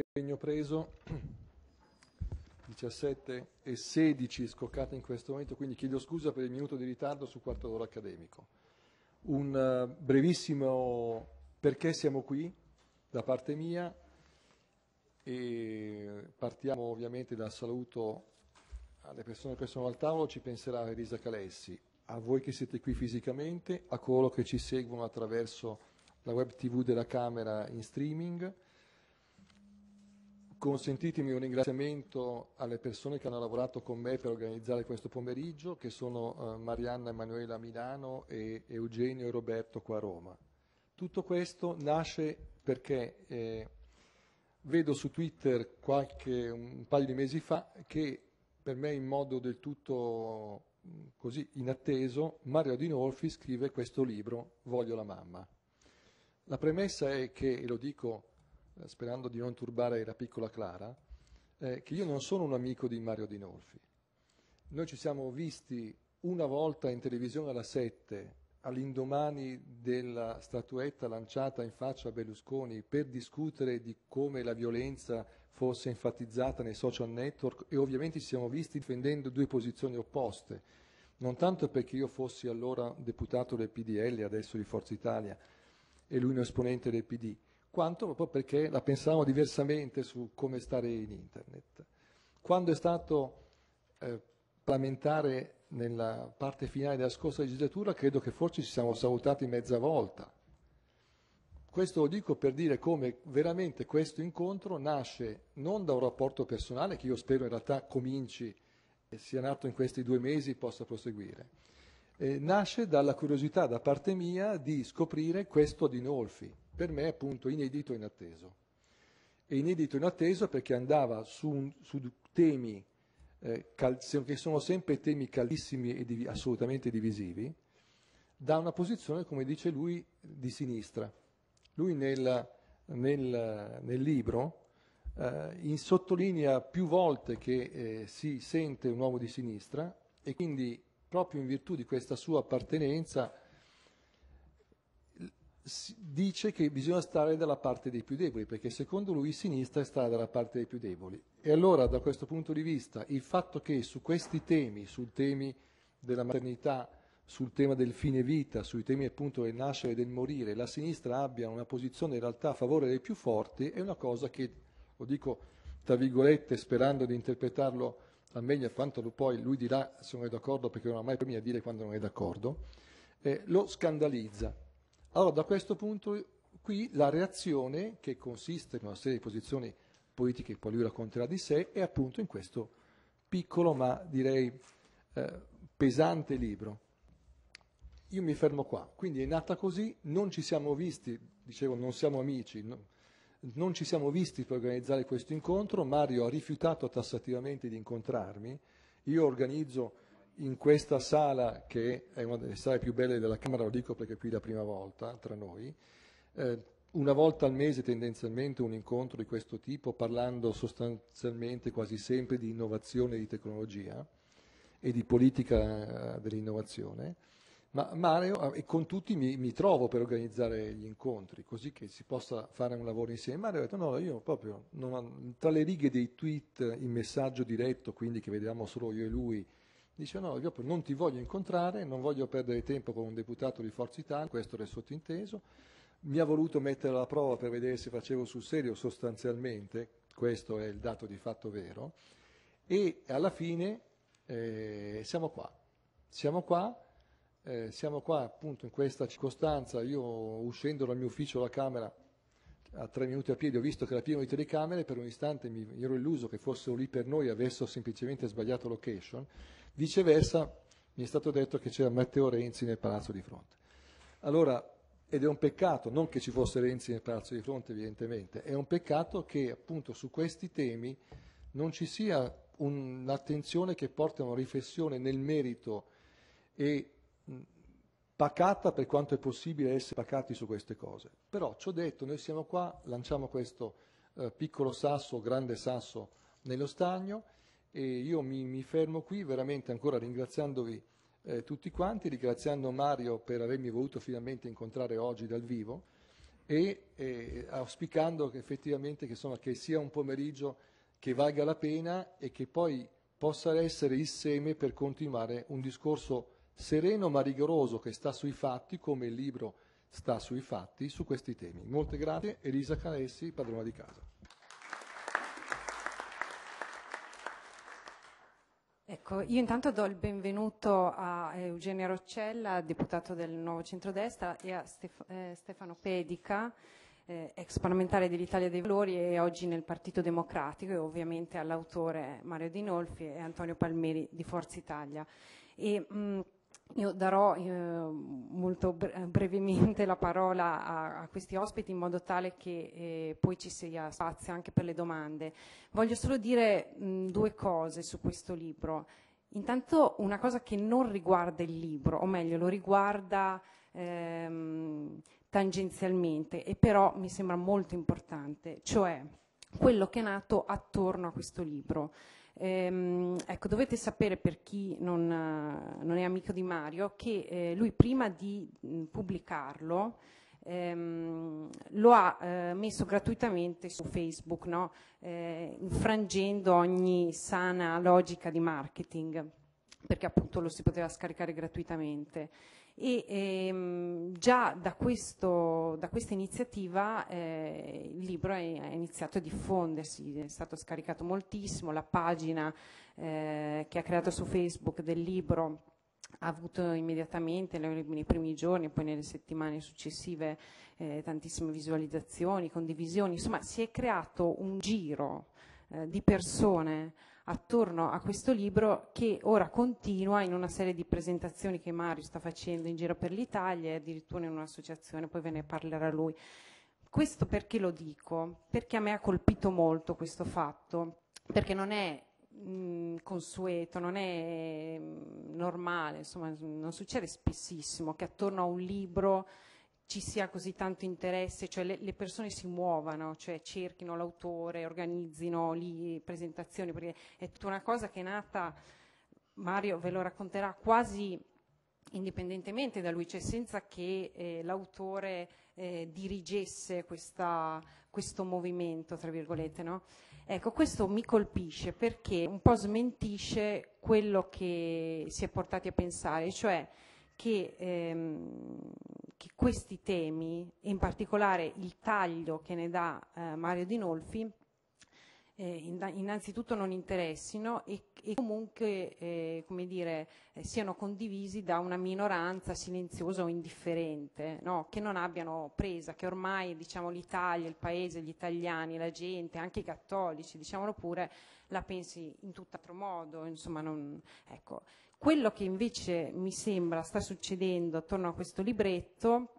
impegno preso, 17 e 16 scoccate in questo momento, quindi chiedo scusa per il minuto di ritardo su quarto d'ora accademico. Un eh, brevissimo perché siamo qui da parte mia e partiamo ovviamente dal saluto alle persone che sono al tavolo, ci penserà Elisa Calessi, a voi che siete qui fisicamente, a coloro che ci seguono attraverso la web tv della Camera in streaming Consentitemi un ringraziamento alle persone che hanno lavorato con me per organizzare questo pomeriggio, che sono eh, Marianna Emanuela a Milano e Eugenio e Roberto qua a Roma. Tutto questo nasce perché eh, vedo su Twitter qualche, un paio di mesi fa che per me in modo del tutto mm, così inatteso Mario Di Adinolfi scrive questo libro Voglio la mamma. La premessa è che, e lo dico eh, sperando di non turbare la piccola Clara, eh, che io non sono un amico di Mario Di Nolfi. Noi ci siamo visti una volta in televisione alla 7 all'indomani della statuetta lanciata in faccia a Berlusconi per discutere di come la violenza fosse enfatizzata nei social network e ovviamente ci siamo visti difendendo due posizioni opposte, non tanto perché io fossi allora deputato del PDL, adesso di Forza Italia, e lui un esponente del PD, quanto proprio perché la pensavamo diversamente su come stare in Internet. Quando è stato eh, parlamentare nella parte finale della scorsa legislatura, credo che forse ci siamo salutati mezza volta. Questo lo dico per dire come veramente questo incontro nasce non da un rapporto personale, che io spero in realtà cominci e sia nato in questi due mesi e possa proseguire, eh, nasce dalla curiosità da parte mia di scoprire questo di Nolfi, per me appunto inedito e inatteso. E inedito e inatteso perché andava su, un, su temi eh, cal, che sono sempre temi caldissimi e div, assolutamente divisivi, da una posizione, come dice lui, di sinistra. Lui nel, nel, nel libro eh, sottolinea più volte che eh, si sente un uomo di sinistra e quindi proprio in virtù di questa sua appartenenza dice che bisogna stare dalla parte dei più deboli, perché secondo lui sinistra è stare dalla parte dei più deboli. E allora, da questo punto di vista, il fatto che su questi temi, sul tema della maternità, sul tema del fine vita, sui temi appunto del nascere e del morire, la sinistra abbia una posizione in realtà a favore dei più forti, è una cosa che, lo dico tra virgolette, sperando di interpretarlo al meglio, a quanto poi lui dirà se non è d'accordo, perché non ha mai problemi a dire quando non è d'accordo, eh, lo scandalizza allora, da questo punto qui la reazione, che consiste in una serie di posizioni politiche, poi lui racconterà di sé, è appunto in questo piccolo ma direi eh, pesante libro. Io mi fermo qua, quindi è nata così, non ci siamo visti, dicevo non siamo amici, no, non ci siamo visti per organizzare questo incontro, Mario ha rifiutato tassativamente di incontrarmi, io organizzo in questa sala, che è una delle sale più belle della Camera, lo dico perché è qui la prima volta tra noi, eh, una volta al mese tendenzialmente un incontro di questo tipo, parlando sostanzialmente quasi sempre di innovazione e di tecnologia e di politica eh, dell'innovazione, ma Mario ah, e con tutti mi, mi, trovo per organizzare gli incontri, così che si possa fare un lavoro insieme. Mario ha detto no, io proprio ho, tra le righe dei tweet in messaggio diretto, quindi che vedevamo solo io e lui, Dice no, io non ti voglio incontrare, non voglio perdere tempo con un deputato di Forza Italia, questo era il sottinteso. Mi ha voluto mettere alla prova per vedere se facevo sul serio sostanzialmente, questo è il dato di fatto vero, e alla fine eh, siamo qua. Siamo qua, eh, siamo qua appunto in questa circostanza, io uscendo dal mio ufficio alla Camera a tre minuti a piedi ho visto che era pieno di telecamere, per un istante mi ero illuso che fossero lì per noi e avessero semplicemente sbagliato location, Viceversa, mi è stato detto che c'era Matteo Renzi nel palazzo di fronte. Allora, ed è un peccato, non che ci fosse Renzi nel palazzo di fronte evidentemente, è un peccato che appunto su questi temi non ci sia un'attenzione che porti a una riflessione nel merito e pacata per quanto è possibile essere pacati su queste cose. Però ci ho detto, noi siamo qua, lanciamo questo eh, piccolo sasso, grande sasso nello stagno, e io mi, mi fermo qui, veramente ancora ringraziandovi eh, tutti quanti, ringraziando Mario per avermi voluto finalmente incontrare oggi dal vivo e eh, auspicando che effettivamente che, insomma, che sia un pomeriggio che valga la pena e che poi possa essere il seme per continuare un discorso sereno ma rigoroso che sta sui fatti, come il libro sta sui fatti, su questi temi. Molte grazie, Elisa Calessi, padrona di casa. Ecco, io intanto do il benvenuto a eh, Eugenia Roccella, deputato del Nuovo Centrodestra, e a Stef- eh, Stefano Pedica, eh, ex parlamentare dell'Italia dei Valori e oggi nel Partito Democratico e ovviamente all'autore Mario Dinolfi e Antonio Palmieri di Forza Italia. E, mh, mm, io darò eh, molto brevemente la parola a, a, questi ospiti in modo tale che eh, poi ci sia spazio anche per le domande. Voglio solo dire mh, mm, due cose su questo libro. Intanto una cosa che non riguarda il libro, o meglio lo riguarda ehm, tangenzialmente, e però mi sembra molto importante, cioè quello che è nato attorno a questo libro. Ehm, ecco, dovete sapere per chi non, non è amico di Mario che eh, lui prima di mh, pubblicarlo ehm, lo ha eh, messo gratuitamente su Facebook, no? eh, infrangendo ogni sana logica di marketing, perché appunto lo si poteva scaricare gratuitamente. E ehm, già da, questo, da, questa iniziativa eh, il libro è, è, iniziato a diffondersi, è stato scaricato moltissimo, la pagina eh, che ha creato su Facebook del libro ha avuto immediatamente nei, primi giorni e poi nelle settimane successive eh, tantissime visualizzazioni, condivisioni, insomma si è creato un giro eh, di persone attorno a questo libro che ora continua in una serie di presentazioni che Mario sta facendo in giro per l'Italia e addirittura in un'associazione, poi ve ne parlerà lui. Questo perché lo dico? Perché a me ha colpito molto questo fatto, perché non è mh, mm, consueto, non è mm, normale, insomma, non succede spessissimo che attorno a un libro ci sia così tanto interesse, cioè le, le persone si muovano, cioè cerchino l'autore, organizzino lì presentazioni, perché è tutta una cosa che è nata, Mario ve lo racconterà, quasi indipendentemente da lui, cioè senza che eh, l'autore eh, dirigesse questa, questo movimento, tra virgolette, no? Ecco, questo mi colpisce perché un po' smentisce quello che si è portati a pensare, cioè che, ehm, che questi temi, e in particolare il taglio che ne dà eh, Mario Dinolfi, eh, innanzitutto non interessino e, e comunque eh, dire, eh, siano condivisi da una minoranza silenziosa o indifferente, no? che non abbiano presa, che ormai diciamo, l'Italia, il paese, gli italiani, la gente, anche i cattolici, diciamolo pure, la pensi in tutt'altro modo. Insomma, non, ecco. Quello che invece mi sembra sta succedendo attorno a questo libretto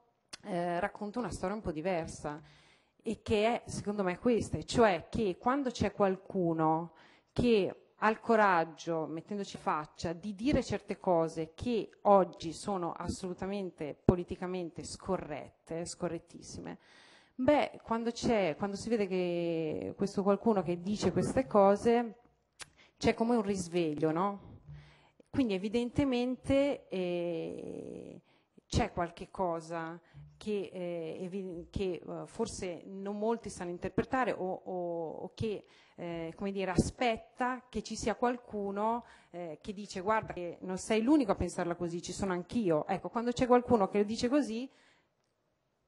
eh, racconta una storia un po' diversa e che è secondo me questa, cioè che quando c'è qualcuno che ha il coraggio, mettendoci faccia, di dire certe cose che oggi sono assolutamente politicamente scorrette, scorrettissime, beh, quando, quando si vede che questo qualcuno che dice queste cose, c'è come un risveglio, no? Quindi evidentemente... Eh, c'è qualche cosa che, eh, che eh, forse non molti sanno interpretare o, o, o che eh, dire, aspetta che ci sia qualcuno eh, che dice guarda che non sei l'unico a pensarla così, ci sono anch'io. Ecco, quando c'è qualcuno che lo dice così,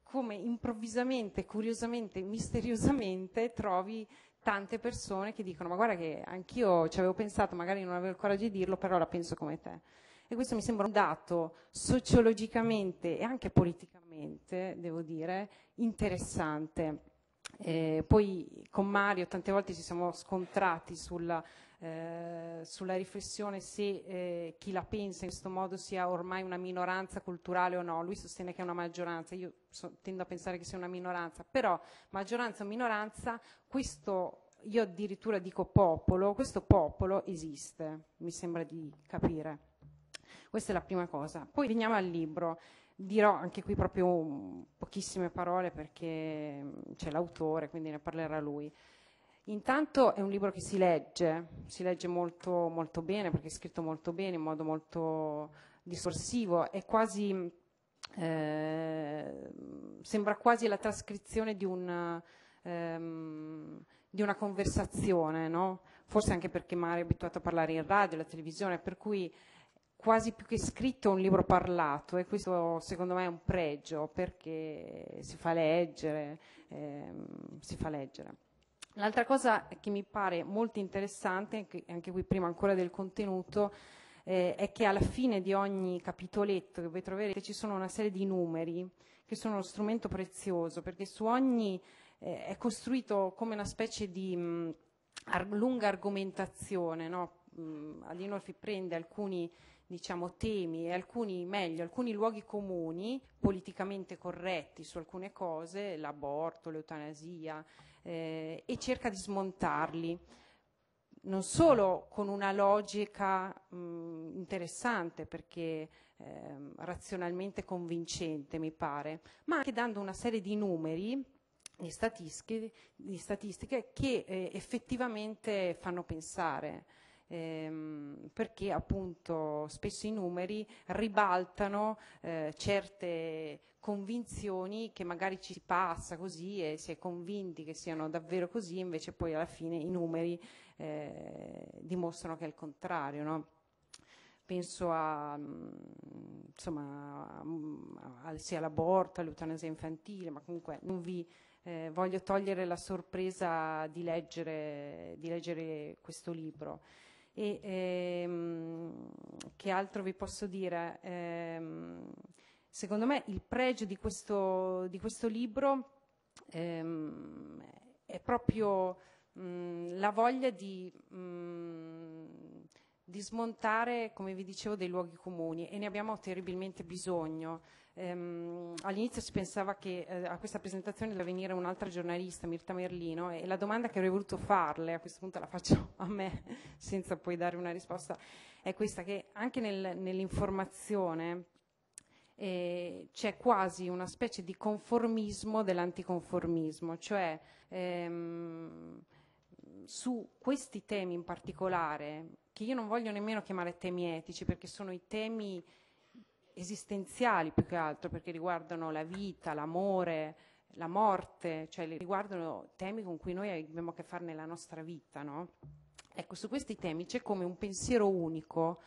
come improvvisamente, curiosamente, misteriosamente trovi tante persone che dicono ma guarda che anch'io ci avevo pensato, magari non avevo il coraggio di dirlo, però la penso come te e questo mi sembra un dato sociologicamente e anche politicamente, devo dire, interessante. Eh, poi con Mario tante volte ci siamo scontrati sulla, eh, sulla riflessione se eh, chi la pensa in questo modo sia ormai una minoranza culturale o no. Lui sostiene che è una maggioranza, io so, tendo a pensare che sia una minoranza, però maggioranza o minoranza, questo, io addirittura dico popolo, questo popolo esiste, mi sembra di capire. Questa è la prima cosa. Poi veniamo al libro. Dirò anche qui proprio pochissime parole perché mm, c'è l'autore, quindi ne parlerà lui. Intanto è un libro che si legge, si legge molto, molto bene perché è scritto molto bene, in modo molto discorsivo, è quasi, mm, eh, sembra quasi la trascrizione di, un, ehm, di una conversazione, no? forse anche perché Mario è abituato a parlare in radio, alla televisione, per cui quasi più che scritto un libro parlato e questo secondo me è un pregio perché si fa leggere, ehm, si fa leggere. L'altra cosa che mi pare molto interessante, anche qui prima ancora del contenuto, eh, è che alla fine di ogni capitoletto che voi troverete ci sono una serie di numeri che sono uno strumento prezioso perché su ogni eh, è costruito come una specie di mh, mm, ar- lunga argomentazione. No? Mh, mm, Adinolfi prende alcuni diciamo, temi e alcuni, meglio, alcuni luoghi comuni politicamente corretti su alcune cose, l'aborto, l'eutanasia, eh, e cerca di smontarli non solo con una logica mh, interessante perché eh, razionalmente convincente mi pare, ma anche dando una serie di numeri di statistiche, di statistiche che eh, effettivamente fanno pensare ehm, perché appunto spesso i numeri ribaltano eh, certe convinzioni che magari ci si passa così e si è convinti che siano davvero così, invece poi alla fine i numeri eh, dimostrano che è il contrario. No? penso a, mm, insomma, a, a, sia all'aborto, all'eutanasia infantile, ma comunque non vi eh, voglio togliere la sorpresa di leggere, di leggere questo libro. E, ehm, che altro vi posso dire? Ehm, secondo me il pregio di questo, di questo libro ehm, è proprio mh, la voglia di, mh, di smontare, come vi dicevo, dei luoghi comuni e ne abbiamo terribilmente bisogno ehm, all'inizio si pensava che eh, a questa presentazione doveva venire un'altra giornalista, Mirta Merlino, e la domanda che avrei voluto farle, a questo punto la faccio a me senza poi dare una risposta, è questa che anche nel, nell'informazione eh, c'è quasi una specie di conformismo dell'anticonformismo, cioè ehm, su questi temi in particolare, che io non voglio nemmeno chiamare temi etici, perché sono i temi esistenziali più che altro, perché riguardano la vita, l'amore, la morte, cioè riguardano temi con cui noi abbiamo a che fare nella nostra vita, no? Ecco, su questi temi c'è come un pensiero unico,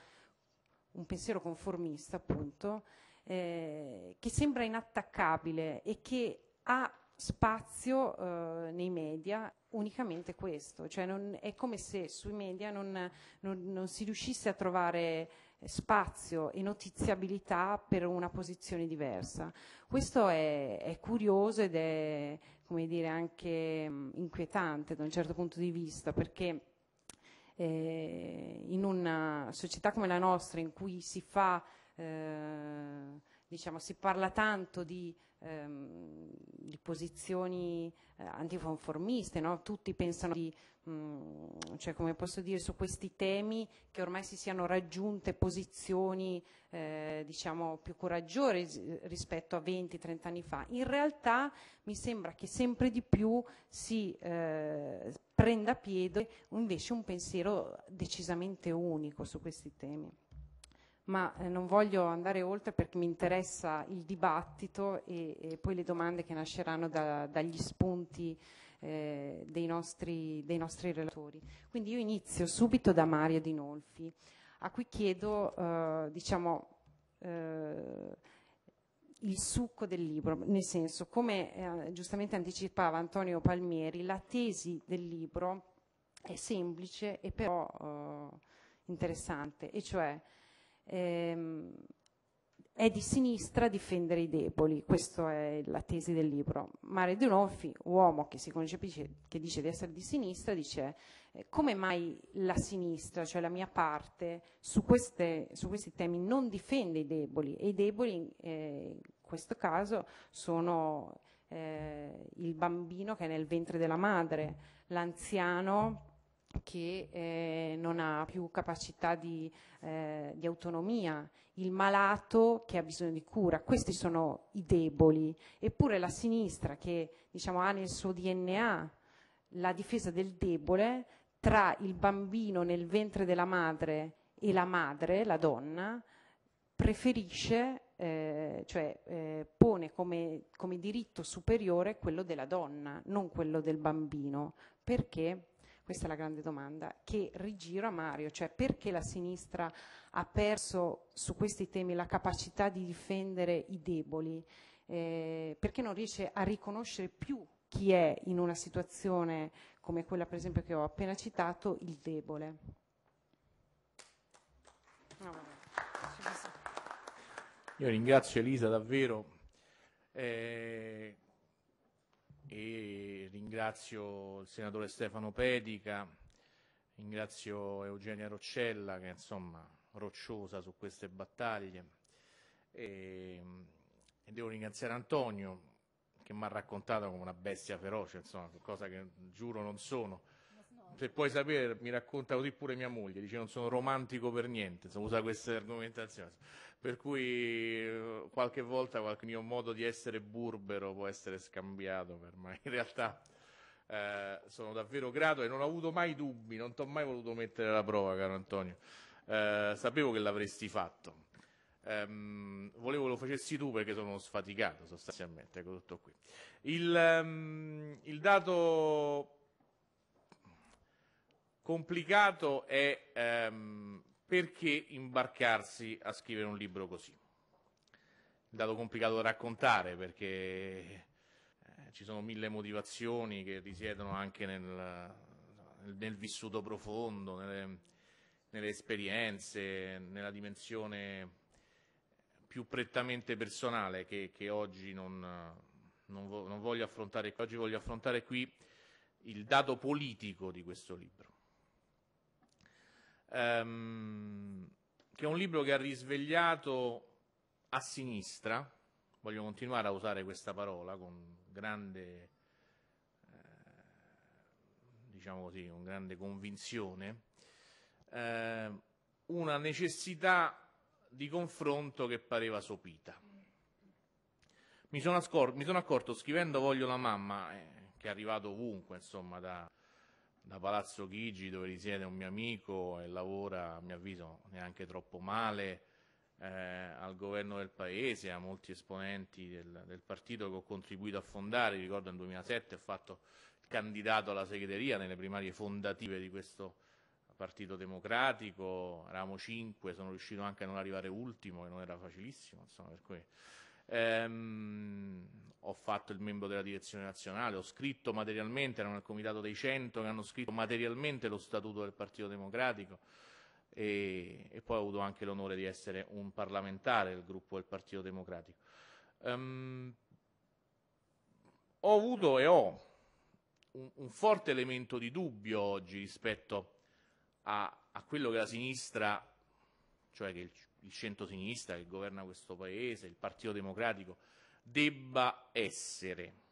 un pensiero conformista appunto, eh, che sembra inattaccabile e che ha spazio eh, nei media unicamente questo, cioè non, è come se sui media non, non, non si riuscisse a trovare spazio e notiziabilità per una posizione diversa. Questo è, è curioso ed è dire, anche mh, inquietante da un certo punto di vista perché eh, in una società come la nostra in cui si fa eh, diciamo, si parla tanto di, ehm, di posizioni eh, anticonformiste, no? tutti pensano di Mm, cioè come posso dire, su questi temi che ormai si siano raggiunte posizioni eh, diciamo, più coraggiose rispetto a 20-30 anni fa. In realtà mi sembra che sempre di più si eh, prenda piede invece un pensiero decisamente unico su questi temi ma eh, non voglio andare oltre perché mi interessa il dibattito e, e poi le domande che nasceranno da, dagli spunti eh, dei, nostri, dei, nostri, relatori. Quindi io inizio subito da Mario Di Nolfi, a cui chiedo eh, diciamo, eh, il succo del libro, nel senso, come eh, giustamente anticipava Antonio Palmieri, la tesi del libro è semplice e però eh, interessante, e cioè ehm, è di sinistra difendere i deboli, questa è la tesi del libro. Mare De Nolfi, uomo che si concepisce, che dice di essere di sinistra, dice eh, come mai la sinistra, cioè la mia parte, su, queste, su questi temi non difende i deboli e i deboli eh, in questo caso sono eh, il bambino che è nel ventre della madre, l'anziano che eh, non ha più capacità di, eh, di, autonomia, il malato che ha bisogno di cura, questi sono i deboli, eppure la sinistra che diciamo, ha nel suo DNA la difesa del debole tra il bambino nel ventre della madre e la madre, la donna, preferisce, eh, cioè eh, pone come, come diritto superiore quello della donna, non quello del bambino, perché questa è la grande domanda che rigiro a Mario, cioè perché la sinistra ha perso su questi temi la capacità di difendere i deboli, eh, perché non riesce a riconoscere più chi è in una situazione come quella per esempio che ho appena citato, il debole. Io ringrazio Elisa davvero. Eh e ringrazio il senatore Stefano Pedica, ringrazio Eugenia Roccella che è insomma rocciosa su queste battaglie e, e devo ringraziare Antonio che mi ha raccontato come una bestia feroce, insomma, cosa che giuro non sono se puoi sapere, mi racconta così pure mia moglie, dice non sono romantico per niente, insomma, usa queste argomentazioni. Per cui eh, qualche volta qualche mio modo di essere burbero può essere scambiato per me. In realtà eh, sono davvero grato e non ho avuto mai dubbi, non ti ho mai voluto mettere la prova, caro Antonio. Eh, sapevo che l'avresti fatto. Um, volevo lo facessi tu perché sono sfaticato sostanzialmente, ecco tutto qui. il, um, il dato complicato è ehm, perché imbarcarsi a scrivere un libro così. È dato complicato da raccontare perché eh, ci sono mille motivazioni che risiedono anche nel, nel vissuto profondo, nelle, nelle esperienze, nella dimensione più prettamente personale che, che oggi non, non, vo- non voglio affrontare. Oggi voglio affrontare qui il dato politico di questo libro ehm, che è un libro che ha risvegliato a sinistra, voglio continuare a usare questa parola con grande, eh, diciamo così, con grande convinzione, eh, una necessità di confronto che pareva sopita. Mi sono, mi sono accorto scrivendo Voglio la mamma, eh, che è arrivato ovunque, insomma, da, da Palazzo Chigi dove risiede un mio amico e lavora, a mio avviso, neanche troppo male eh, al governo del Paese, a molti esponenti del, del, partito che ho contribuito a fondare, ricordo nel 2007 ho fatto candidato alla segreteria nelle primarie fondative di questo Partito Democratico, eravamo cinque, sono riuscito anche a non arrivare ultimo, che non era facilissimo, insomma, per cui Ehm, ho fatto il membro della direzione nazionale, ho scritto materialmente, erano nel comitato dei 100 che hanno scritto materialmente lo statuto del Partito Democratico e, e poi ho avuto anche l'onore di essere un parlamentare del gruppo del Partito Democratico. Ehm, ho avuto e ho un, un, forte elemento di dubbio oggi rispetto a, a quello che la sinistra, cioè che il il centro-sinistra che governa questo paese, il Partito Democratico, debba essere.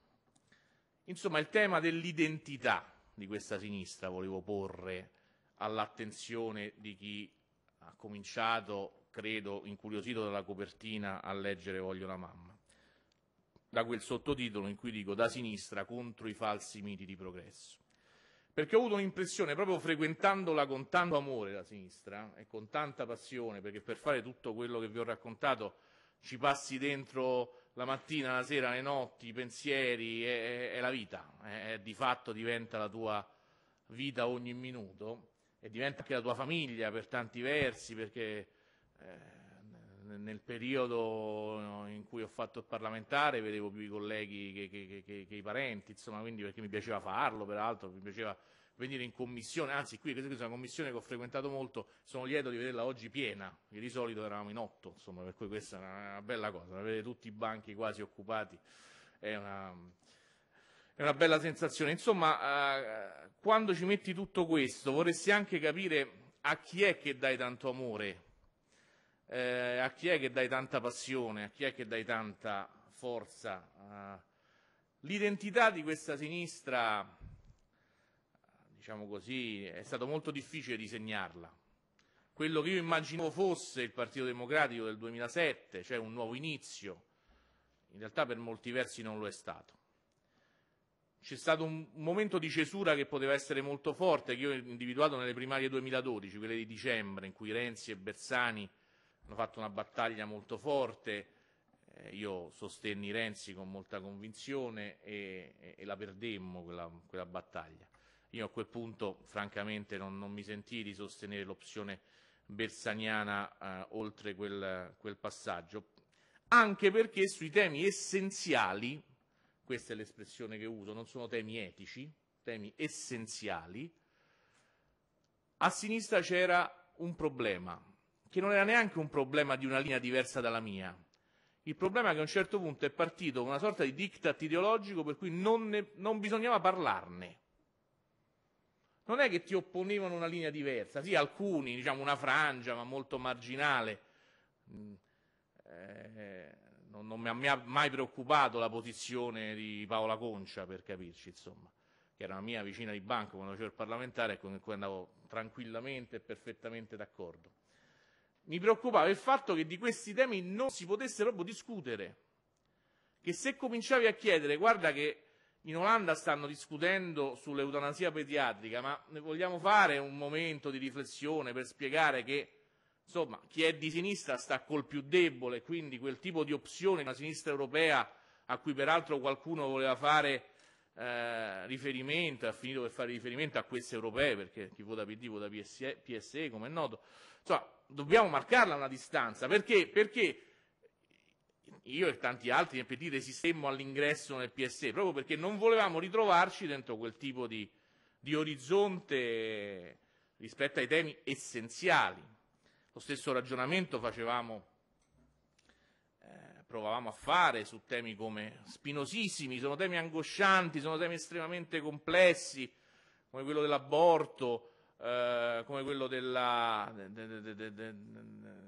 Insomma, il tema dell'identità di questa sinistra volevo porre all'attenzione di chi ha cominciato, credo, incuriosito dalla copertina, a leggere Voglio la mamma, da quel sottotitolo in cui dico da sinistra contro i falsi miti di progresso perché ho avuto un'impressione, proprio frequentandola con tanto amore la sinistra e con tanta passione, perché per fare tutto quello che vi ho raccontato ci passi dentro la mattina, la sera, le notti, i pensieri, è, è la vita, è, di fatto diventa la tua vita ogni minuto e diventa anche la tua famiglia per tanti versi, perché eh, nel periodo in cui ho fatto il parlamentare vedevo più i colleghi che, che, che, che i parenti, insomma, quindi perché mi piaceva farlo, peraltro, mi piaceva venire in commissione, anzi qui questa è una commissione che ho frequentato molto, sono lieto di vederla oggi piena, che di solito eravamo in otto, insomma, per cui questa è una, bella cosa, avere tutti i banchi quasi occupati è una, è una bella sensazione. Insomma, eh, quando ci metti tutto questo vorresti anche capire a chi è che dai tanto amore eh, a chi è che dai tanta passione, a chi è che dai tanta forza. Eh, l'identità di questa sinistra, diciamo così, è stato molto difficile disegnarla. Quello che io immaginavo fosse il Partito Democratico del 2007, cioè un nuovo inizio, in realtà per molti versi non lo è stato. C'è stato un momento di cesura che poteva essere molto forte, che io ho individuato nelle primarie 2012, quelle di dicembre, in cui Renzi e Bersani hanno fatto una battaglia molto forte, eh, io sostenni Renzi con molta convinzione e, e, e la perdemmo quella, quella, battaglia. Io a quel punto francamente non, non mi sentii di sostenere l'opzione bersaniana eh, oltre quel, quel passaggio, anche perché sui temi essenziali, questa è l'espressione che uso, non sono temi etici, temi essenziali, a sinistra c'era un problema, che non era neanche un problema di una linea diversa dalla mia. Il problema è che a un certo punto è partito una sorta di diktat ideologico per cui non, ne, non bisognava parlarne. Non è che ti opponevano una linea diversa, sì, alcuni, diciamo una frangia, ma molto marginale. Mm, eh, non, non, mi ha mai preoccupato la posizione di Paola Concia, per capirci, insomma, che era una mia vicina di banco quando facevo il parlamentare e con cui andavo tranquillamente e perfettamente d'accordo mi preoccupava il fatto che di questi temi non si potesse proprio discutere. Che se cominciavi a chiedere, guarda che in Olanda stanno discutendo sull'eutanasia pediatrica, ma ne vogliamo fare un momento di riflessione per spiegare che insomma, chi è di sinistra sta col più debole, quindi quel tipo di opzione una sinistra europea a cui peraltro qualcuno voleva fare eh, riferimento, ha finito per fare riferimento a queste europee, perché chi vota PD vota PSE, PSE come è noto. Insomma, dobbiamo marcarla una distanza. Perché? Perché io e tanti altri nel PD resistemmo all'ingresso nel PSE, proprio perché non volevamo ritrovarci dentro quel tipo di, di orizzonte rispetto ai temi essenziali. Lo stesso ragionamento facevamo eh, provavamo a fare su temi come spinosissimi, sono temi angoscianti, sono temi estremamente complessi, come quello dell'aborto, eh, come quello della, de, de, de,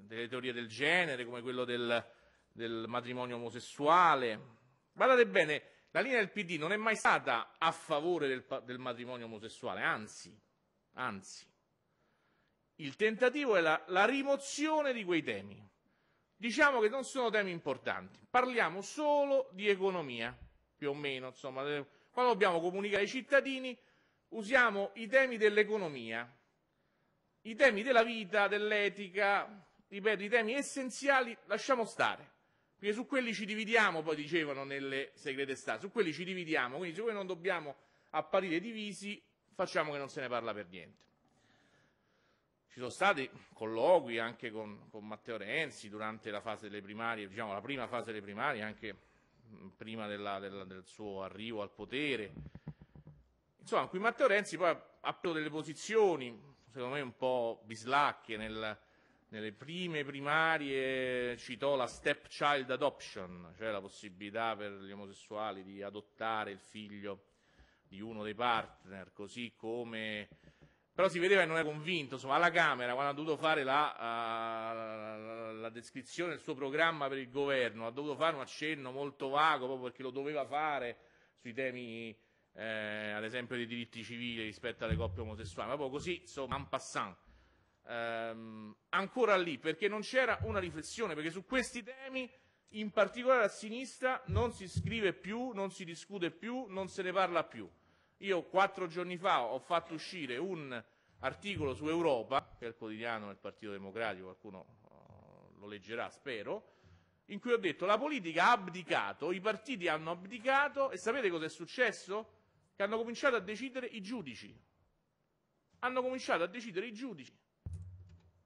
delle teorie del genere, come quello del, del matrimonio omosessuale. Guardate bene, la linea del PD non è mai stata a favore del, del matrimonio omosessuale, anzi, anzi, il tentativo è la, la rimozione di quei temi. Diciamo che non sono temi importanti, parliamo solo di economia, più o meno, insomma, eh, quando dobbiamo comunicare ai cittadini usiamo i temi dell'economia, i temi della vita, dell'etica, ripeto, i temi essenziali lasciamo stare, perché su quelli ci dividiamo, poi dicevano nelle segrete state, su quelli ci dividiamo, quindi se noi non dobbiamo apparire divisi, facciamo che non se ne parla per niente. Ci sono stati colloqui anche con, con Matteo Renzi durante la fase delle primarie, diciamo la prima fase delle primarie, anche prima della, della, del suo arrivo al potere, Insomma, qui Matteo Renzi poi ha preso delle posizioni, secondo me un po' bislacche, nel, nelle prime primarie citò la stepchild adoption, cioè la possibilità per gli omosessuali di adottare il figlio di uno dei partner, così come però si vedeva che non era convinto, insomma, alla Camera quando ha dovuto fare la, uh, la, descrizione del suo programma per il governo, ha dovuto fare un accenno molto vago proprio perché lo doveva fare sui temi eh, ad esempio dei diritti civili rispetto alle coppie omosessuali, ma proprio così, insomma, en passant. Ehm, ancora lì, perché non c'era una riflessione, perché su questi temi, in particolare a sinistra, non si scrive più, non si discute più, non se ne parla più. Io quattro giorni fa ho fatto uscire un articolo su Europa, che è il quotidiano del Partito Democratico, qualcuno eh, lo leggerà, spero, in cui ho detto la politica ha abdicato, i partiti hanno abdicato e sapete cosa è successo? che hanno cominciato a decidere i giudici. Hanno cominciato a decidere i giudici.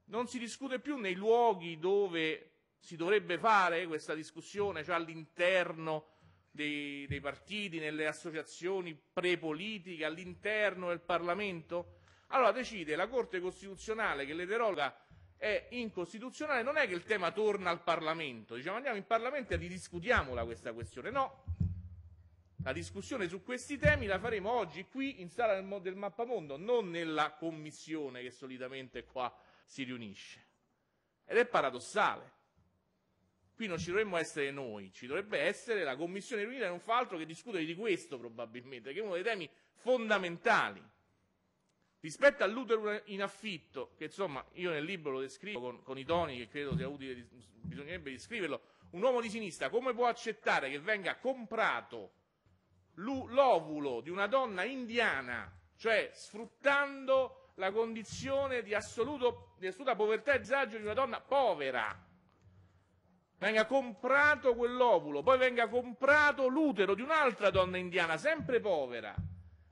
Non si discute più nei luoghi dove si dovrebbe fare questa discussione, cioè all'interno dei, dei partiti, nelle associazioni prepolitiche, all'interno del Parlamento. Allora decide la Corte Costituzionale che l'eterologa è incostituzionale, non è che il tema torna al Parlamento, diciamo andiamo in Parlamento e ridiscutiamola questa questione, no, la discussione su questi temi la faremo oggi qui in sala del Mappamondo, non nella commissione che solitamente qua si riunisce. Ed è paradossale. Qui non ci dovremmo essere noi, ci dovrebbe essere la commissione riunita che non fa altro che discutere di questo probabilmente, che è uno dei temi fondamentali. Rispetto all'utero in affitto, che insomma io nel libro lo descrivo con, con i toni che credo sia utile, bisognerebbe descriverlo, un uomo di sinistra come può accettare che venga comprato l'ovulo di una donna indiana, cioè sfruttando la condizione di, assoluto, di assoluta povertà e disagio di una donna povera. Venga comprato quell'ovulo, poi venga comprato l'utero di un'altra donna indiana, sempre povera,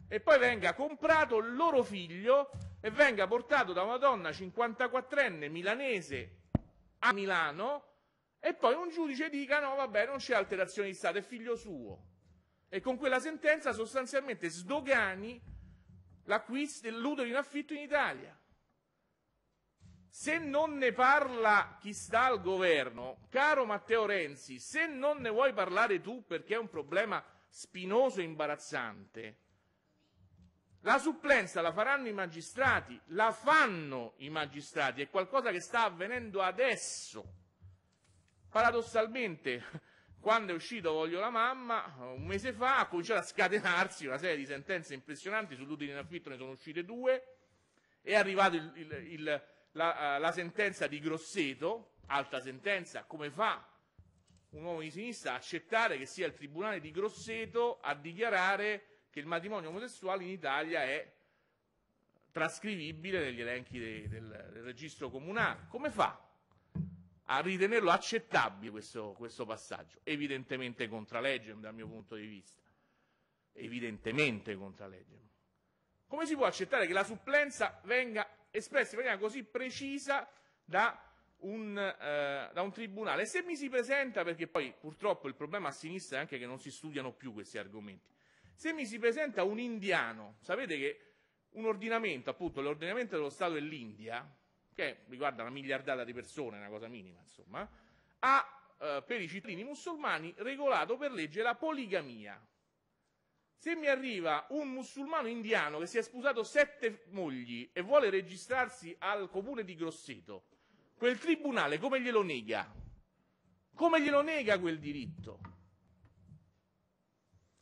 e poi venga comprato il loro figlio e venga portato da una donna 54enne milanese a Milano e poi un giudice dica no vabbè non c'è alterazione di stato, è figlio suo e con quella sentenza sostanzialmente sdogani l'acquisto dell'utero in affitto in Italia. Se non ne parla chi sta al governo, caro Matteo Renzi, se non ne vuoi parlare tu perché è un problema spinoso e imbarazzante, la supplenza la faranno i magistrati, la fanno i magistrati, è qualcosa che sta avvenendo adesso. Paradossalmente, quando è uscito Voglio la mamma, un mese fa, ha cominciato a scatenarsi una serie di sentenze impressionanti sull'utile in affitto, ne sono uscite due, è arrivata la, la, sentenza di Grosseto, alta sentenza, come fa un uomo di sinistra a accettare che sia il tribunale di Grosseto a dichiarare che il matrimonio omosessuale in Italia è trascrivibile negli elenchi de, del, del registro comunale? Come fa? a ritenerlo accettabile questo, questo passaggio, evidentemente contraleggem dal mio punto di vista, evidentemente contraleggem. Come si può accettare che la supplenza venga espressa in maniera così precisa da un, eh, da un tribunale? se mi si presenta, perché poi purtroppo il problema a sinistra è anche che non si studiano più questi argomenti, se mi si presenta un indiano, sapete che un ordinamento, appunto l'ordinamento dello Stato dell'India, che riguarda una miliardata di persone, una cosa minima, insomma, ha eh, per i cittadini musulmani regolato per legge la poligamia. Se mi arriva un musulmano indiano che si è sposato sette mogli e vuole registrarsi al comune di Grosseto, quel tribunale come glielo nega? Come glielo nega quel diritto?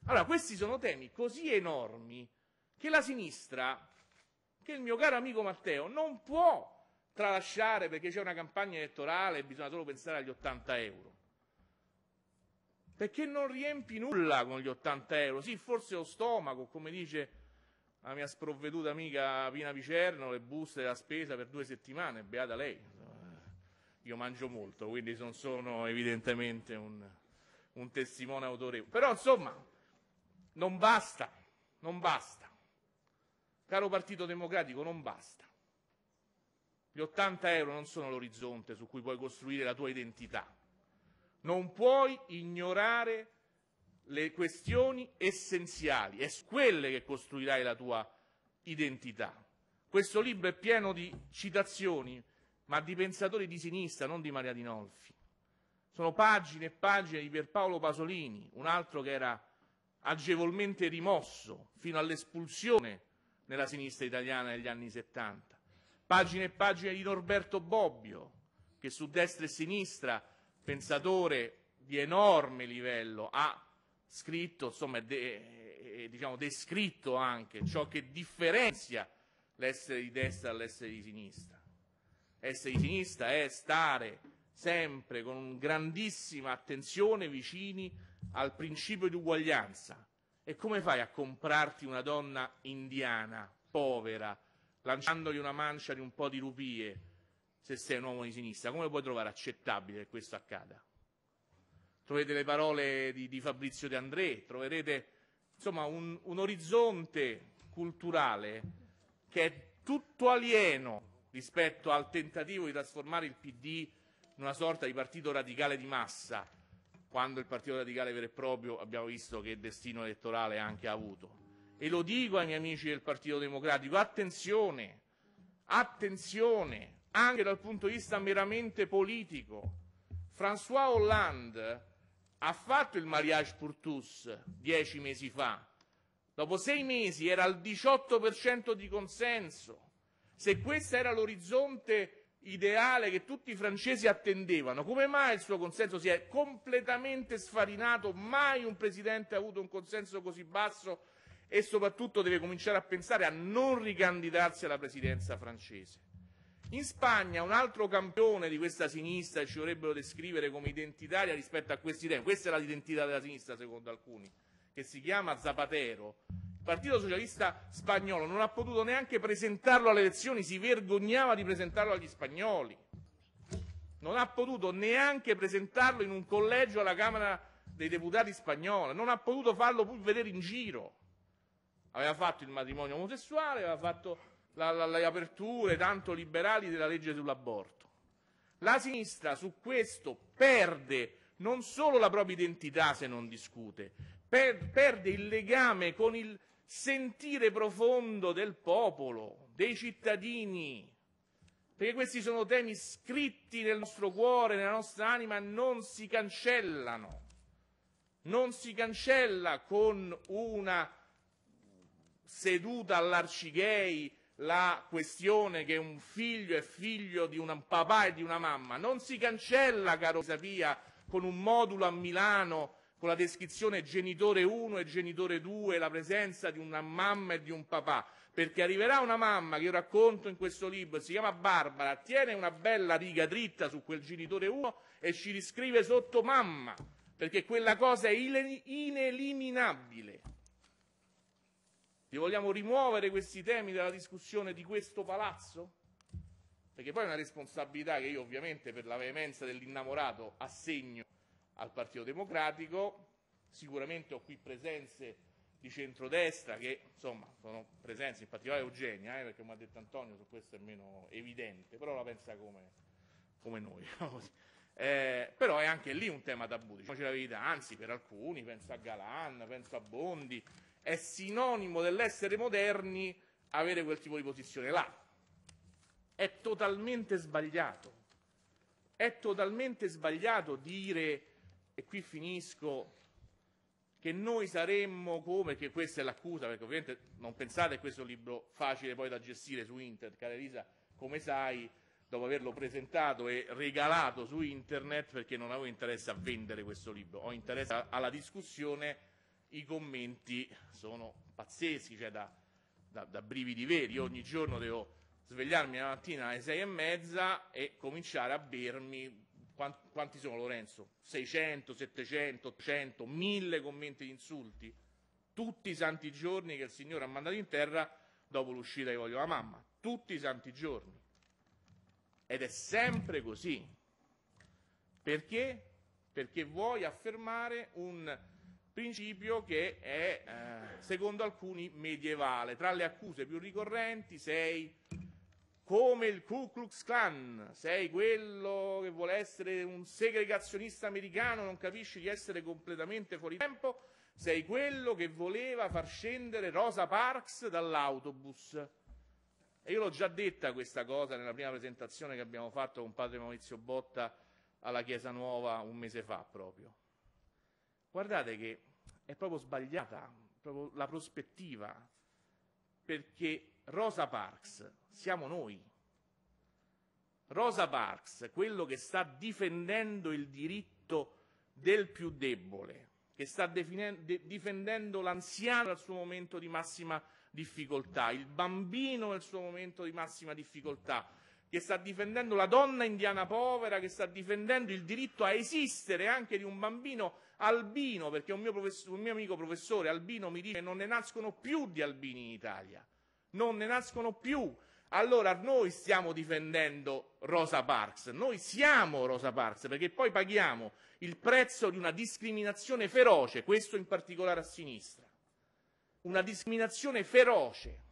Allora, questi sono temi così enormi che la sinistra, che il mio caro amico Matteo, non può tralasciare perché c'è una campagna elettorale e bisogna solo pensare agli 80 euro. Perché non riempi nulla con gli 80 euro? Sì, forse lo stomaco, come dice la mia sprovveduta amica Pina Vicerno, le buste della spesa per due settimane, beata lei. Io mangio molto, quindi non sono evidentemente un, un testimone autorevole. Però insomma, non basta, non basta. Caro Partito Democratico, non basta. Gli 80 euro non sono l'orizzonte su cui puoi costruire la tua identità. Non puoi ignorare le questioni essenziali, è su quelle che costruirai la tua identità. Questo libro è pieno di citazioni, ma di pensatori di sinistra, non di Maria Dinolfi. Sono pagine e pagine di Pierpaolo Pasolini, un altro che era agevolmente rimosso fino all'espulsione nella sinistra italiana negli anni 70 pagine e pagine di Norberto Bobbio, che su destra e sinistra, pensatore di enorme livello, ha scritto, insomma, de, eh, eh, diciamo, descritto anche ciò che differenzia l'essere di destra dall'essere di sinistra. Essere di sinistra è stare sempre con grandissima attenzione vicini al principio di uguaglianza. E come fai a comprarti una donna indiana, povera, lanciandogli una mancia di un po' di rupie se sei un uomo di sinistra, come puoi trovare accettabile che questo accada? Troverete le parole di, di Fabrizio De André, troverete insomma un, un orizzonte culturale che è tutto alieno rispetto al tentativo di trasformare il PD in una sorta di partito radicale di massa, quando il partito radicale vero e proprio abbiamo visto che destino elettorale anche ha avuto e lo dico ai miei amici del Partito Democratico, attenzione, attenzione, anche dal punto di vista meramente politico. François Hollande ha fatto il mariage pour tous dieci mesi fa. Dopo sei mesi era al 18% di consenso. Se questo era l'orizzonte ideale che tutti i francesi attendevano, come mai il suo consenso si è completamente sfarinato? Mai un presidente ha avuto un consenso così basso e soprattutto deve cominciare a pensare a non ricandidarsi alla presidenza francese. In Spagna un altro campione di questa sinistra ci vorrebbero descrivere come identitaria rispetto a questi temi, questa è l'identità della sinistra secondo alcuni, che si chiama Zapatero, il Partito Socialista Spagnolo non ha potuto neanche presentarlo alle elezioni, si vergognava di presentarlo agli spagnoli, non ha potuto neanche presentarlo in un collegio alla Camera dei Deputati spagnola, non ha potuto farlo pur vedere in giro aveva fatto il matrimonio omosessuale, aveva fatto la, la, le aperture tanto liberali della legge sull'aborto. La sinistra su questo perde non solo la propria identità se non discute, per, perde il legame con il sentire profondo del popolo, dei cittadini, perché questi sono temi scritti nel nostro cuore, nella nostra anima, non si cancellano, non si cancella con una seduta all'arcighei la questione che un figlio è figlio di un papà e di una mamma, non si cancella, caro Pisapia, con un modulo a Milano con la descrizione genitore 1 e genitore 2, la presenza di una mamma e di un papà, perché arriverà una mamma che io racconto in questo libro, si chiama Barbara, tiene una bella riga dritta su quel genitore 1 e ci riscrive sotto mamma, perché quella cosa è ineliminabile. Li vogliamo rimuovere questi temi dalla discussione di questo palazzo? Perché poi è una responsabilità che io ovviamente per la veemenza dell'innamorato assegno al Partito Democratico. Sicuramente ho qui presenze di centrodestra che insomma sono presenze, in particolare Eugenia, eh, perché come ha detto Antonio su questo è meno evidente, però la pensa come, come noi. Eh, però è anche lì un tema tabù, diciamoci la verità, anzi per alcuni, penso a Galan, penso a Bondi, è sinonimo dell'essere moderni avere quel tipo di posizione là. È totalmente sbagliato. È totalmente sbagliato dire, e qui finisco, che noi saremmo come, che questa è l'accusa, perché ovviamente non pensate che questo è un libro facile poi da gestire su internet, cara Elisa, come sai, dopo averlo presentato e regalato su internet, perché non avevo interesse a vendere questo libro, ho interesse alla discussione i commenti sono pazzeschi, cioè da, da, da brividi veri. Io ogni giorno devo svegliarmi la mattina alle sei e mezza e cominciare a bermi. Quanti, quanti sono Lorenzo? 600, 700, 800, 1000 commenti di insulti? Tutti i santi giorni che il Signore ha mandato in terra dopo l'uscita che voglio la mamma. Tutti i santi giorni. Ed è sempre così. Perché? Perché vuoi affermare un principio che è, eh, secondo alcuni, medievale. Tra le accuse più ricorrenti sei come il Ku Klux Klan, sei quello che vuole essere un segregazionista americano, non capisci di essere completamente fuori tempo, sei quello che voleva far scendere Rosa Parks dall'autobus. E io l'ho già detta questa cosa nella prima presentazione che abbiamo fatto con padre Maurizio Botta alla Chiesa Nuova un mese fa proprio. Guardate che è proprio sbagliata, proprio la prospettiva, perché Rosa Parks siamo noi. Rosa Parks, quello che sta difendendo il diritto del più debole, che sta difendendo l'anziano al suo momento di massima difficoltà, il bambino nel suo momento di massima difficoltà, che sta difendendo la donna indiana povera, che sta difendendo il diritto a esistere anche di un bambino albino, perché un mio, professor, un mio amico professore albino mi dice che non ne nascono più di albini in Italia, non ne nascono più. Allora noi stiamo difendendo Rosa Parks, noi siamo Rosa Parks perché poi paghiamo il prezzo di una discriminazione feroce, questo in particolare a sinistra, una discriminazione feroce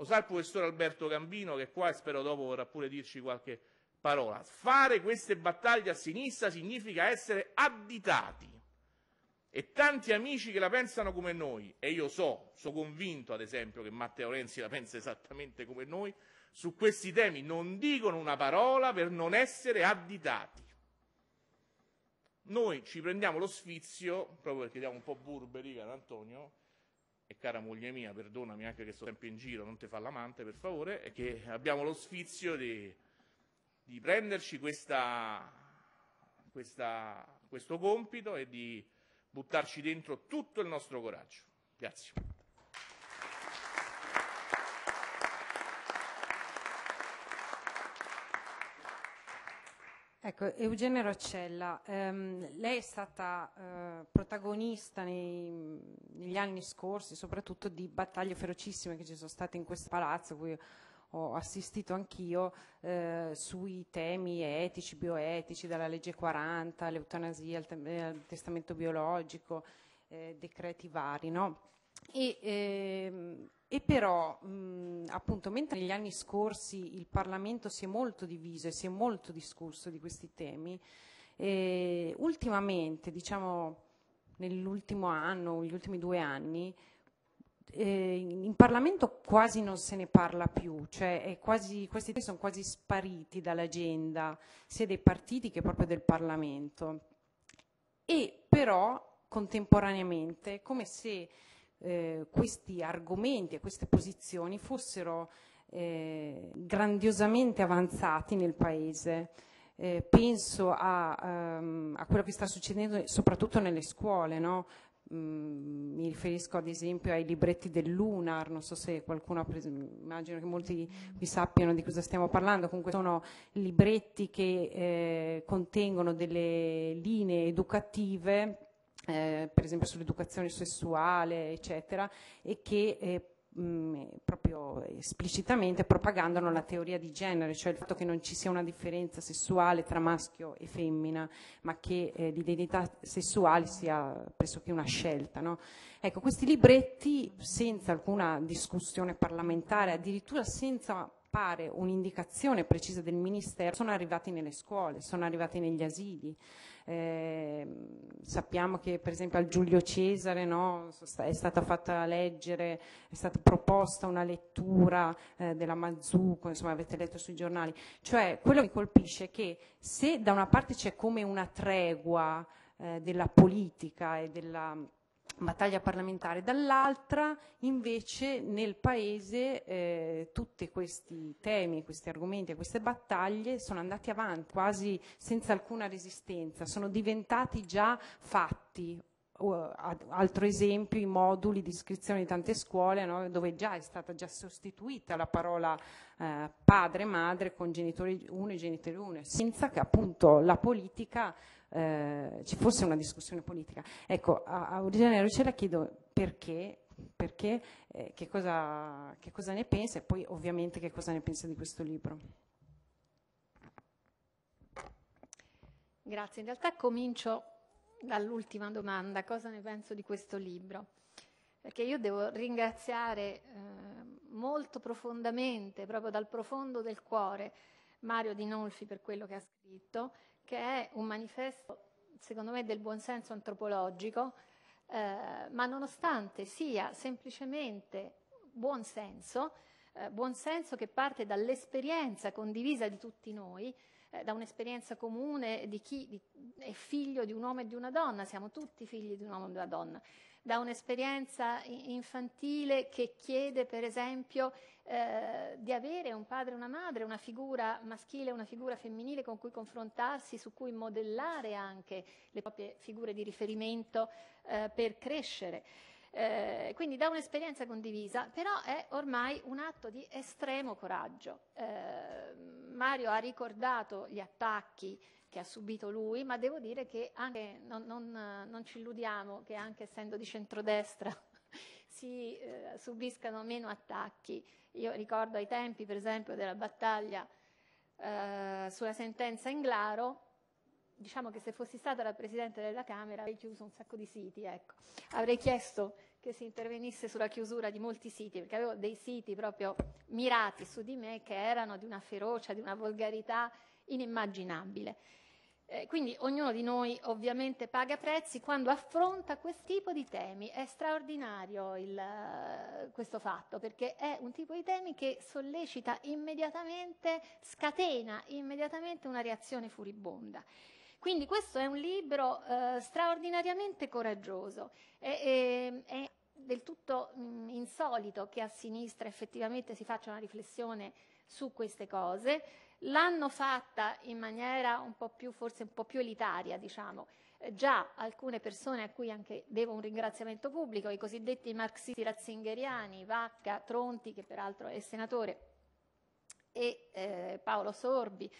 lo sa il professore Alberto Gambino che qua e spero dopo vorrà pure dirci qualche parola. Fare queste battaglie a sinistra significa essere additati. E tanti amici che la pensano come noi, e io so, sono convinto ad esempio che Matteo Renzi la pensa esattamente come noi, su questi temi non dicono una parola per non essere additati. Noi ci prendiamo lo sfizio, proprio perché diamo un po' burberi, caro Antonio, e cara moglie mia, perdonami anche che sto sempre in giro, non te fa l'amante per favore, è che abbiamo lo sfizio di, di prenderci questa, questa, questo compito e di buttarci dentro tutto il nostro coraggio. Grazie. Ecco, Eugenia Roccella, ehm, lei è stata eh, protagonista nei, negli anni scorsi, soprattutto di battaglie ferocissime che ci sono state in questo palazzo, cui ho assistito anch'io, eh, sui temi etici, bioetici, dalla legge 40, l'eutanasia, il, eh, il testamento biologico, eh, decreti vari, no? E, ehm, e però, mh, mhmm, appunto, mentre negli anni scorsi il Parlamento si è molto diviso e si è molto discusso di questi temi, eh, ultimamente, diciamo nell'ultimo anno, gli ultimi due anni, eh, in Parlamento quasi non se ne parla più, cioè quasi, questi temi sono quasi spariti dall'agenda sia dei partiti che proprio del Parlamento. E però contemporaneamente, come se eh, questi argomenti e queste posizioni fossero eh, grandiosamente avanzati nel Paese. Eh, penso a, um, a, quello che sta succedendo soprattutto nelle scuole, no? Mm, mi riferisco ad esempio ai libretti del Lunar, non so se qualcuno ha preso, immagino che molti qui sappiano di cosa stiamo parlando, comunque sono libretti che eh, contengono delle linee educative eh, per esempio sull'educazione sessuale, eccetera, e che eh, proprio esplicitamente propagandano la teoria di genere, cioè il fatto che non ci sia una differenza sessuale tra maschio e femmina, ma che eh, l'identità sessuale sia pressoché una scelta. No? Ecco, questi libretti senza alcuna discussione parlamentare, addirittura senza appare un'indicazione precisa del Ministero, sono arrivati nelle scuole, sono arrivati negli asili. Eh, sappiamo che per esempio al Giulio Cesare no, è stata fatta leggere, è stata proposta una lettura eh, della Mazzucco, insomma avete letto sui giornali. Cioè quello che mi colpisce è che se da una parte c'è come una tregua eh, della politica e della battaglia parlamentare, dall'altra invece nel Paese eh, tutti questi temi, questi argomenti e queste battaglie sono andati avanti quasi senza alcuna resistenza, sono diventati già fatti. altro esempio, i moduli di iscrizione di tante scuole no, dove già è stata già sostituita la parola eh, padre-madre con genitori 1 e genitori 1, senza che appunto la politica eh, ci fosse una discussione politica. Ecco, a, a Virginia Lucella chiedo perché, perché eh, che, cosa, che cosa ne pensa e poi ovviamente che cosa ne pensa di questo libro. Grazie, in realtà comincio dall'ultima domanda, cosa ne penso di questo libro? Perché io devo ringraziare eh, molto profondamente, proprio dal profondo del cuore, Mario Di Nolfi per quello che ha scritto che è un manifesto, secondo me, del buonsenso antropologico, eh, ma nonostante sia semplicemente buonsenso, eh, buonsenso che parte dall'esperienza condivisa di tutti noi, eh, da un'esperienza comune di chi di, è figlio di un uomo e di una donna, siamo tutti figli di un uomo e di una donna, da un'esperienza infantile che chiede per esempio eh, di avere un padre e una madre, una figura maschile e una figura femminile con cui confrontarsi, su cui modellare anche le proprie figure di riferimento eh, per crescere. Eh, quindi da un'esperienza condivisa, però è ormai un atto di estremo coraggio. Eh, Mario ha ricordato gli attacchi che ha subito lui, ma devo dire che anche, non, non, non ci illudiamo che anche essendo di centrodestra si eh, subiscano meno attacchi. Io ricordo ai tempi, per esempio, della battaglia eh, sulla sentenza Inglaro, diciamo che se fossi stata la Presidente della Camera avrei chiuso un sacco di siti, ecco. avrei chiesto che si intervenisse sulla chiusura di molti siti, perché avevo dei siti proprio mirati su di me che erano di una ferocia, di una volgarità inimmaginabile. Eh, quindi ognuno di noi ovviamente paga prezzi quando affronta questo tipo di temi. È straordinario il, eh, questo fatto perché è un tipo di temi che sollecita immediatamente, scatena immediatamente una reazione furibonda. Quindi questo è un libro eh, straordinariamente coraggioso. È, è, è del tutto mh, mm, insolito che a sinistra effettivamente si faccia una riflessione su queste cose. L'hanno fatta in maniera un po' più, forse un po' più elitaria, diciamo. Eh, già alcune persone a cui anche devo un ringraziamento pubblico, i cosiddetti marxisti razzingeriani, Vacca, Tronti, che peraltro è senatore, e eh, Paolo Sorbi,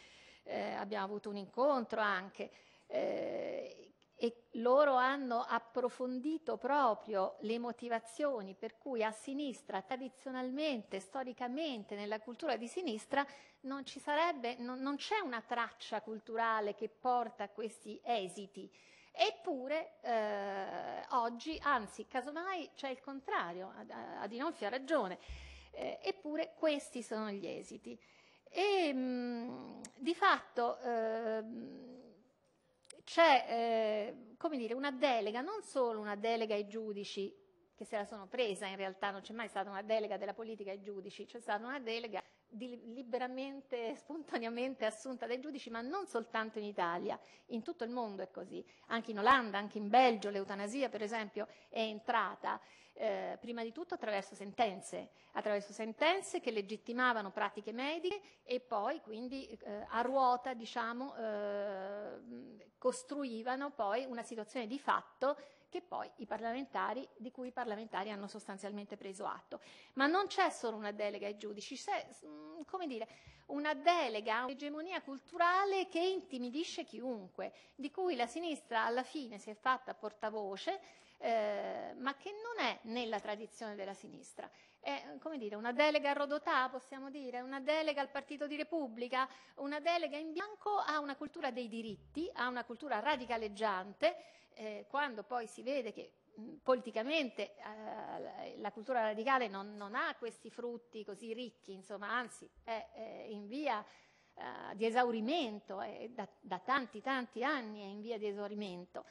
eh, abbiamo avuto un incontro anche, eh, e loro hanno approfondito proprio le motivazioni per cui a sinistra tradizionalmente, storicamente, nella cultura di sinistra non, sarebbe, non, non c'è una traccia culturale che porta a questi esiti. Eppure eh, oggi, anzi, casomai c'è il contrario, Adinolfi ha ragione, eh, eppure questi sono gli esiti. E ehm, mh, di fatto eh, c'è eh, dire, una delega, non solo una delega ai giudici, che se la sono presa in realtà, non c'è mai stata una delega della politica ai giudici, c'è stata una delega di, liberamente e spontaneamente assunta dai giudici, ma non soltanto in Italia, in tutto il mondo è così, anche in Olanda, anche in Belgio l'eutanasia per esempio è entrata eh, prima di tutto attraverso sentenze, attraverso sentenze che legittimavano pratiche mediche e poi quindi eh, a ruota diciamo, eh, costruivano poi una situazione di fatto che poi di cui i parlamentari hanno sostanzialmente preso atto. Ma non c'è solo una delega ai giudici, c'è mm, dire, una delega, un'egemonia culturale che intimidisce chiunque, di cui la sinistra alla fine si è fatta portavoce, eh, ma che non è nella tradizione della sinistra. È dire, una delega a Rodotà, possiamo dire, una delega al Partito di Repubblica, una delega in bianco a una cultura dei diritti, a una cultura radicaleggiante eh, quando poi si vede che politicamente eh, la cultura radicale non, non, ha questi frutti così ricchi, insomma, anzi è, è in via eh, di esaurimento, da, da, tanti tanti anni è in via di esaurimento.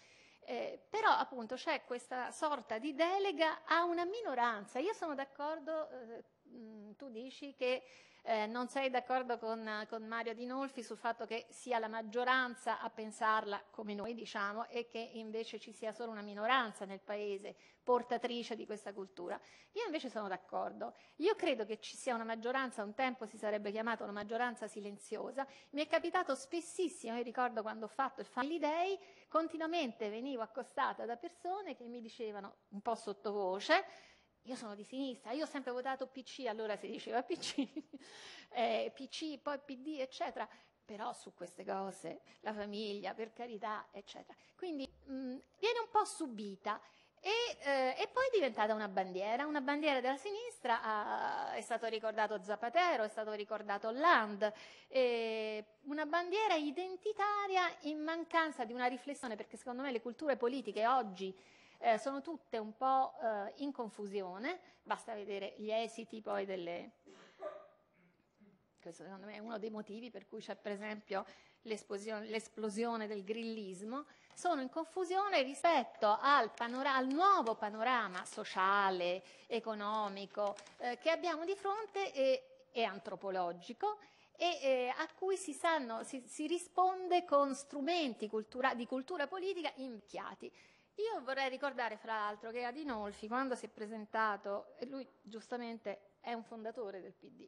Eh, però appunto c'è questa sorta di delega a una minoranza. Io sono d'accordo, eh, mh, tu dici che eh, non sei d'accordo con, con, Mario Dinolfi sul fatto che sia la maggioranza a pensarla come noi diciamo e che invece ci sia solo una minoranza nel paese portatrice di questa cultura. Io invece sono d'accordo, io credo che ci sia una maggioranza, un tempo si sarebbe chiamata una maggioranza silenziosa, mi è capitato spessissimo, io ricordo quando ho fatto il Family Day, continuamente venivo accostata da persone che mi dicevano un po' sottovoce, io sono di sinistra, io ho sempre votato PC, allora si diceva PC, eh, PC, poi PD, eccetera. Però su queste cose, la famiglia, per carità, eccetera. Quindi mh, mm, viene un po' subita. E, eh, e, poi è diventata una bandiera, una bandiera della sinistra, ha, ah, è stato ricordato Zapatero, è stato ricordato Land, eh, una bandiera identitaria in mancanza di una riflessione, perché secondo me le culture politiche oggi eh, sono tutte un po' eh, in confusione, basta vedere gli esiti poi delle... Questo secondo me è uno dei motivi per cui c'è per esempio l'esplosione, del grillismo, sono in confusione rispetto al, panora- al nuovo panorama sociale, economico eh, che abbiamo di fronte e, e antropologico e eh, a cui si, sanno, si, si risponde con strumenti cultura- di cultura politica invecchiati. Io vorrei ricordare, fra l'altro, che Adinolfi, quando si è presentato, lui giustamente è un fondatore del PD,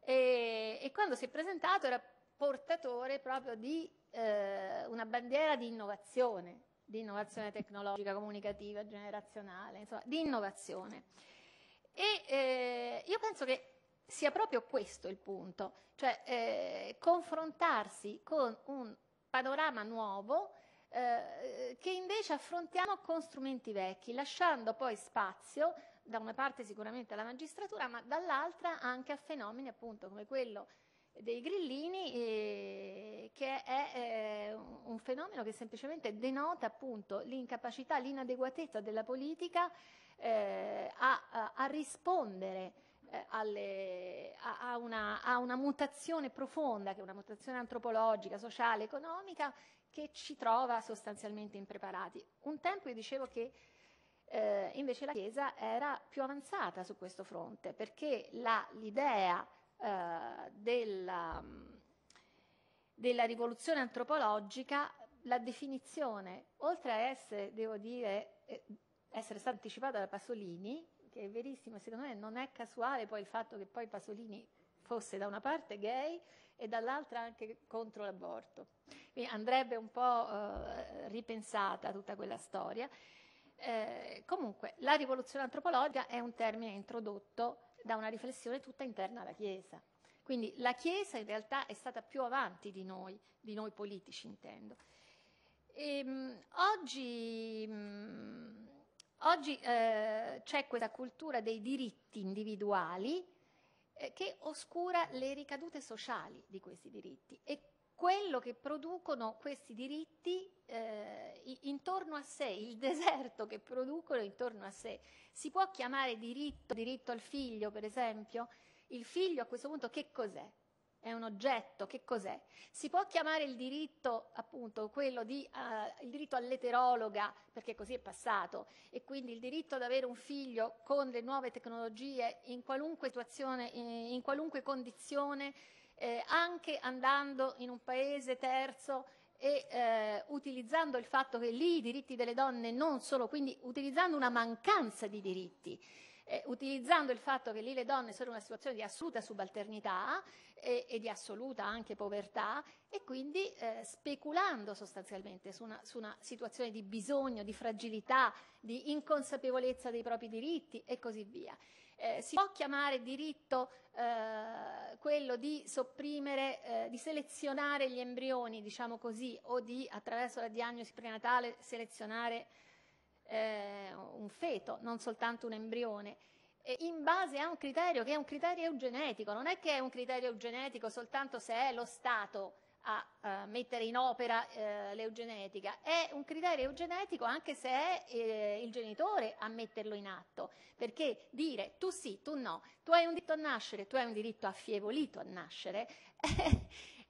e, e quando si è presentato era portatore proprio di eh, una bandiera di innovazione, di innovazione tecnologica, comunicativa, generazionale, insomma, di innovazione. E eh, io penso che sia proprio questo il punto, cioè eh, confrontarsi con un panorama nuovo eh, che invece affrontiamo con strumenti vecchi, lasciando poi spazio da una parte sicuramente alla magistratura, ma dall'altra anche a fenomeni appunto come quello dei grillini, eh, che è eh, un fenomeno che semplicemente denota appunto l'incapacità, l'inadeguatezza della politica a, a, a, rispondere alle, a, una, a una mutazione profonda, che è una mutazione antropologica, sociale, economica, che ci trova sostanzialmente impreparati. Un tempo io dicevo che eh, invece la Chiesa era più avanzata su questo fronte, perché la, l'idea eh, della, della rivoluzione antropologica, la definizione, oltre a essere, devo dire, eh, essere stata anticipata da Pasolini, che è verissimo, secondo me non è casuale poi il fatto che poi Pasolini fosse da una parte gay e dall'altra anche contro l'aborto. Quindi andrebbe un po' eh, ripensata tutta quella storia. Eh, comunque, la rivoluzione antropologica è un termine introdotto da una riflessione tutta interna alla Chiesa. Quindi la Chiesa in realtà è stata più avanti di noi, di noi politici intendo. E, ehm, mh, oggi, mh, mm, oggi eh, c'è questa cultura dei diritti individuali eh, che oscura le ricadute sociali di questi diritti e quello che producono questi diritti eh, intorno a sé, il deserto che producono intorno a sé. Si può chiamare diritto, diritto al figlio, per esempio? Il figlio a questo punto che cos'è? È un oggetto, che cos'è? Si può chiamare il diritto, appunto, quello di, uh, il diritto all'eterologa, perché così è passato, e quindi il diritto ad avere un figlio con le nuove tecnologie in qualunque situazione, in qualunque condizione, eh, anche andando in un paese terzo e eh, utilizzando il fatto che lì i diritti delle donne non sono, quindi utilizzando una mancanza di diritti, eh, utilizzando il fatto che lì le donne sono in una situazione di assoluta subalternità e, eh, e di assoluta anche povertà e quindi eh, speculando sostanzialmente su una, su una, situazione di bisogno, di fragilità, di inconsapevolezza dei propri diritti e così via eh, si può chiamare diritto eh, quello di sopprimere, eh, di selezionare gli embrioni, diciamo così, o di attraverso la diagnosi prenatale selezionare eh, un feto, non soltanto un embrione in base a un criterio che è un criterio eugenetico, non è che è un criterio eugenetico soltanto se è lo Stato a eh, mettere in opera eh, l'eugenetica, è un criterio eugenetico anche se è eh, il genitore a metterlo in atto, perché dire tu sì, tu no, tu hai un diritto a nascere, tu hai un diritto affievolito a nascere,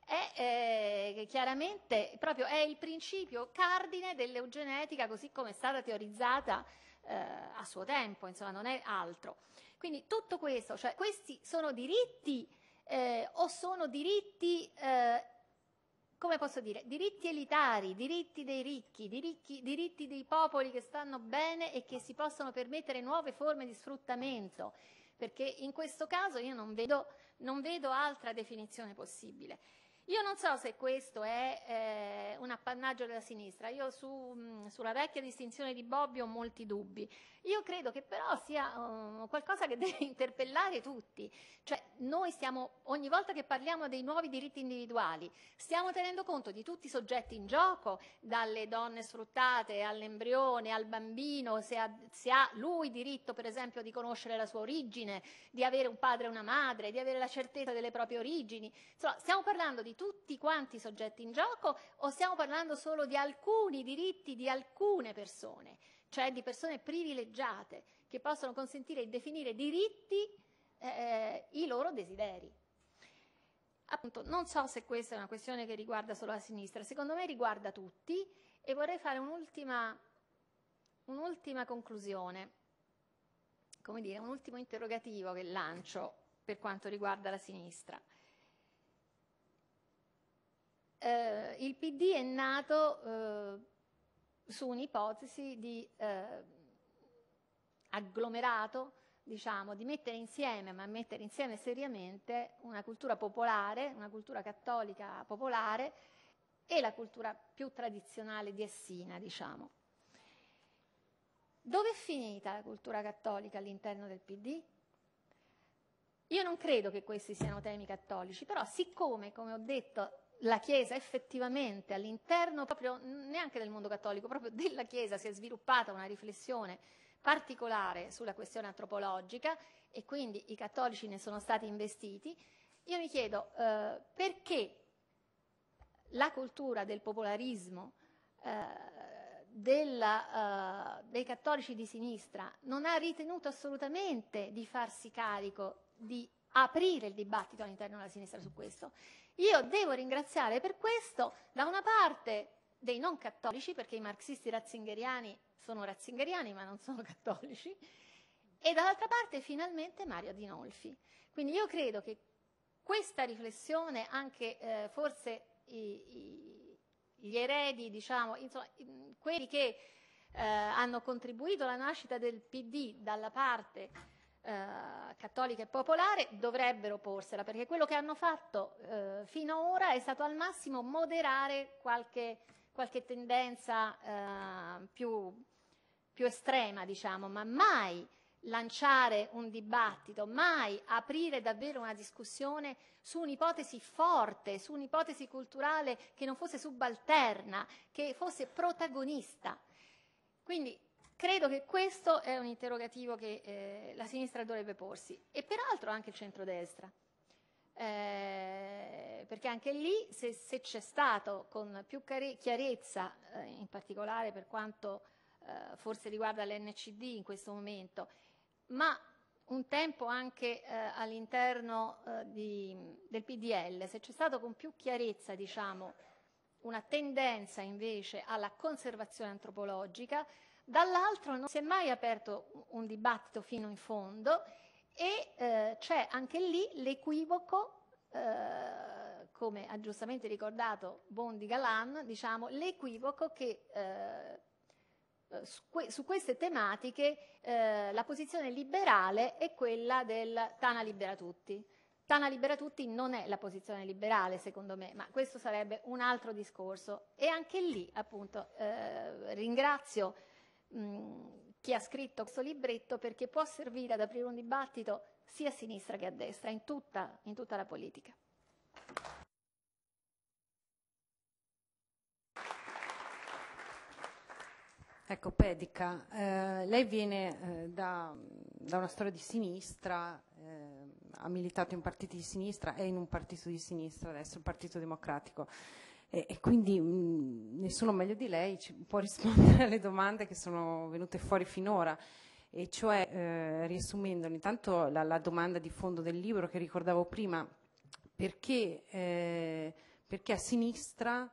è eh, chiaramente proprio è il principio cardine dell'eugenetica così come è stata teorizzata eh, a suo tempo, insomma, non è altro. Quindi tutto questo, cioè questi sono diritti eh, o sono diritti come posso dire, diritti elitari, diritti dei ricchi, diritti, diritti dei popoli che stanno bene e che si possono permettere nuove forme di sfruttamento, perché in questo caso io non vedo, non vedo altra definizione possibile. Io non so se questo è eh, un appannaggio della sinistra, io su, mh, sulla vecchia distinzione di Bobbio ho molti dubbi. Io credo che però sia um, qualcosa che deve interpellare tutti. Cioè, noi stiamo, ogni volta che parliamo dei nuovi diritti individuali, stiamo tenendo conto di tutti i soggetti in gioco, dalle donne sfruttate all'embrione, al bambino, se ha, se ha lui diritto per esempio di conoscere la sua origine, di avere un padre e una madre, di avere la certezza delle proprie origini. Insomma, stiamo parlando di di tutti quanti i soggetti in gioco o stiamo parlando solo di alcuni diritti di alcune persone, cioè di persone privilegiate che possono consentire di definire diritti eh, eh, i loro desideri? Appunto, non so se questa è una questione che riguarda solo la sinistra, secondo me riguarda tutti e vorrei fare un'ultima, un'ultima conclusione, come dire, un ultimo interrogativo che lancio per quanto riguarda la sinistra eh, il PD è nato eh, su un'ipotesi di eh, agglomerato, diciamo, di mettere insieme, ma mettere insieme seriamente, una cultura popolare, una cultura cattolica popolare e la cultura più tradizionale di Essina, diciamo. Dove è finita la cultura cattolica all'interno del PD? Io non credo che questi siano temi cattolici, però siccome, come ho detto, la Chiesa effettivamente all'interno proprio neanche del mondo cattolico, proprio della Chiesa si è sviluppata una riflessione particolare sulla questione antropologica e quindi i cattolici ne sono stati investiti. Io mi chiedo eh, perché la cultura del popolarismo eh, della, eh, dei cattolici di sinistra non ha ritenuto assolutamente di farsi carico di aprire il dibattito all'interno della sinistra su questo io devo ringraziare per questo da una parte dei non cattolici, perché i marxisti razzingeriani sono razzingeriani ma non sono cattolici, e dall'altra parte finalmente Mario Adinolfi. Quindi io credo che questa riflessione, anche eh, forse i, i, gli eredi, diciamo, insomma, quelli che eh, hanno contribuito alla nascita del PD dalla parte eh, cattolica e popolare dovrebbero porsela, perché quello che hanno fatto eh, ora è stato al massimo moderare qualche, qualche tendenza eh, più, più, estrema, diciamo, ma mai lanciare un dibattito, mai aprire davvero una discussione su un'ipotesi forte, su un'ipotesi culturale che non fosse subalterna, che fosse protagonista. Quindi Credo che questo è un interrogativo che eh, la sinistra dovrebbe porsi e peraltro anche il centrodestra. Eh, perché anche lì se, se c'è stato con più chiarezza, eh, in particolare per quanto eh, forse riguarda l'NCD in questo momento, ma un tempo anche eh, all'interno eh, di, del PDL, se c'è stato con più chiarezza diciamo, una tendenza invece alla conservazione antropologica, dall'altro non si è mai aperto un dibattito fino in fondo e eh, c'è anche lì l'equivoco, eh, come ha giustamente ricordato Bondi Galan, diciamo, l'equivoco che eh, su, que- su, queste tematiche eh, la posizione liberale è quella del Tana libera tutti. Tana libera tutti non è la posizione liberale, secondo me, ma questo sarebbe un altro discorso. E anche lì, appunto, eh, ringrazio chi ha scritto questo libretto perché può servire ad aprire un dibattito sia a sinistra che a destra, in tutta, in tutta la politica. Ecco, Pedica, eh, lei viene eh, da, da, una storia di sinistra, eh, ha militato in partiti di sinistra, è in un partito di sinistra adesso, il Partito Democratico e, e quindi mh, mm, nessuno meglio di lei può rispondere alle domande che sono venute fuori finora. E cioè, eh, riassumendo intanto la, la, domanda di fondo del libro che ricordavo prima, perché, eh, perché a sinistra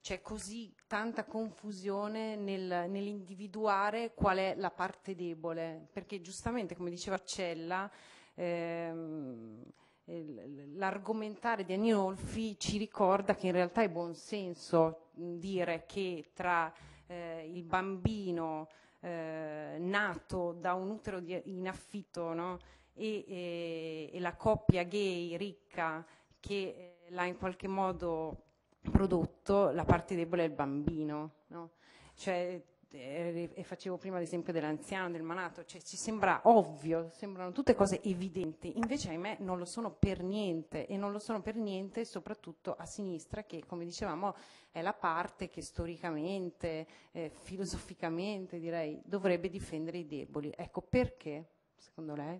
c'è così tanta confusione nel, nell'individuare qual è la parte debole, perché giustamente, come diceva Cella, ehm, eh, l'argomentare di Aninolfi ci ricorda che in realtà è buon senso dire che tra eh, il bambino eh, nato da un utero di, in affitto no? e, e, e, la coppia gay ricca che eh, l'ha in qualche modo prodotto, la parte debole è il bambino. No? Cioè, eh, e facevo prima l'esempio dell'anziano, del malato, cioè ci sembra ovvio, sembrano tutte cose evidenti, invece ahimè non lo sono per niente e non lo sono per niente soprattutto a sinistra che come dicevamo è la parte che storicamente, eh, filosoficamente direi, dovrebbe difendere i deboli. Ecco perché, secondo lei?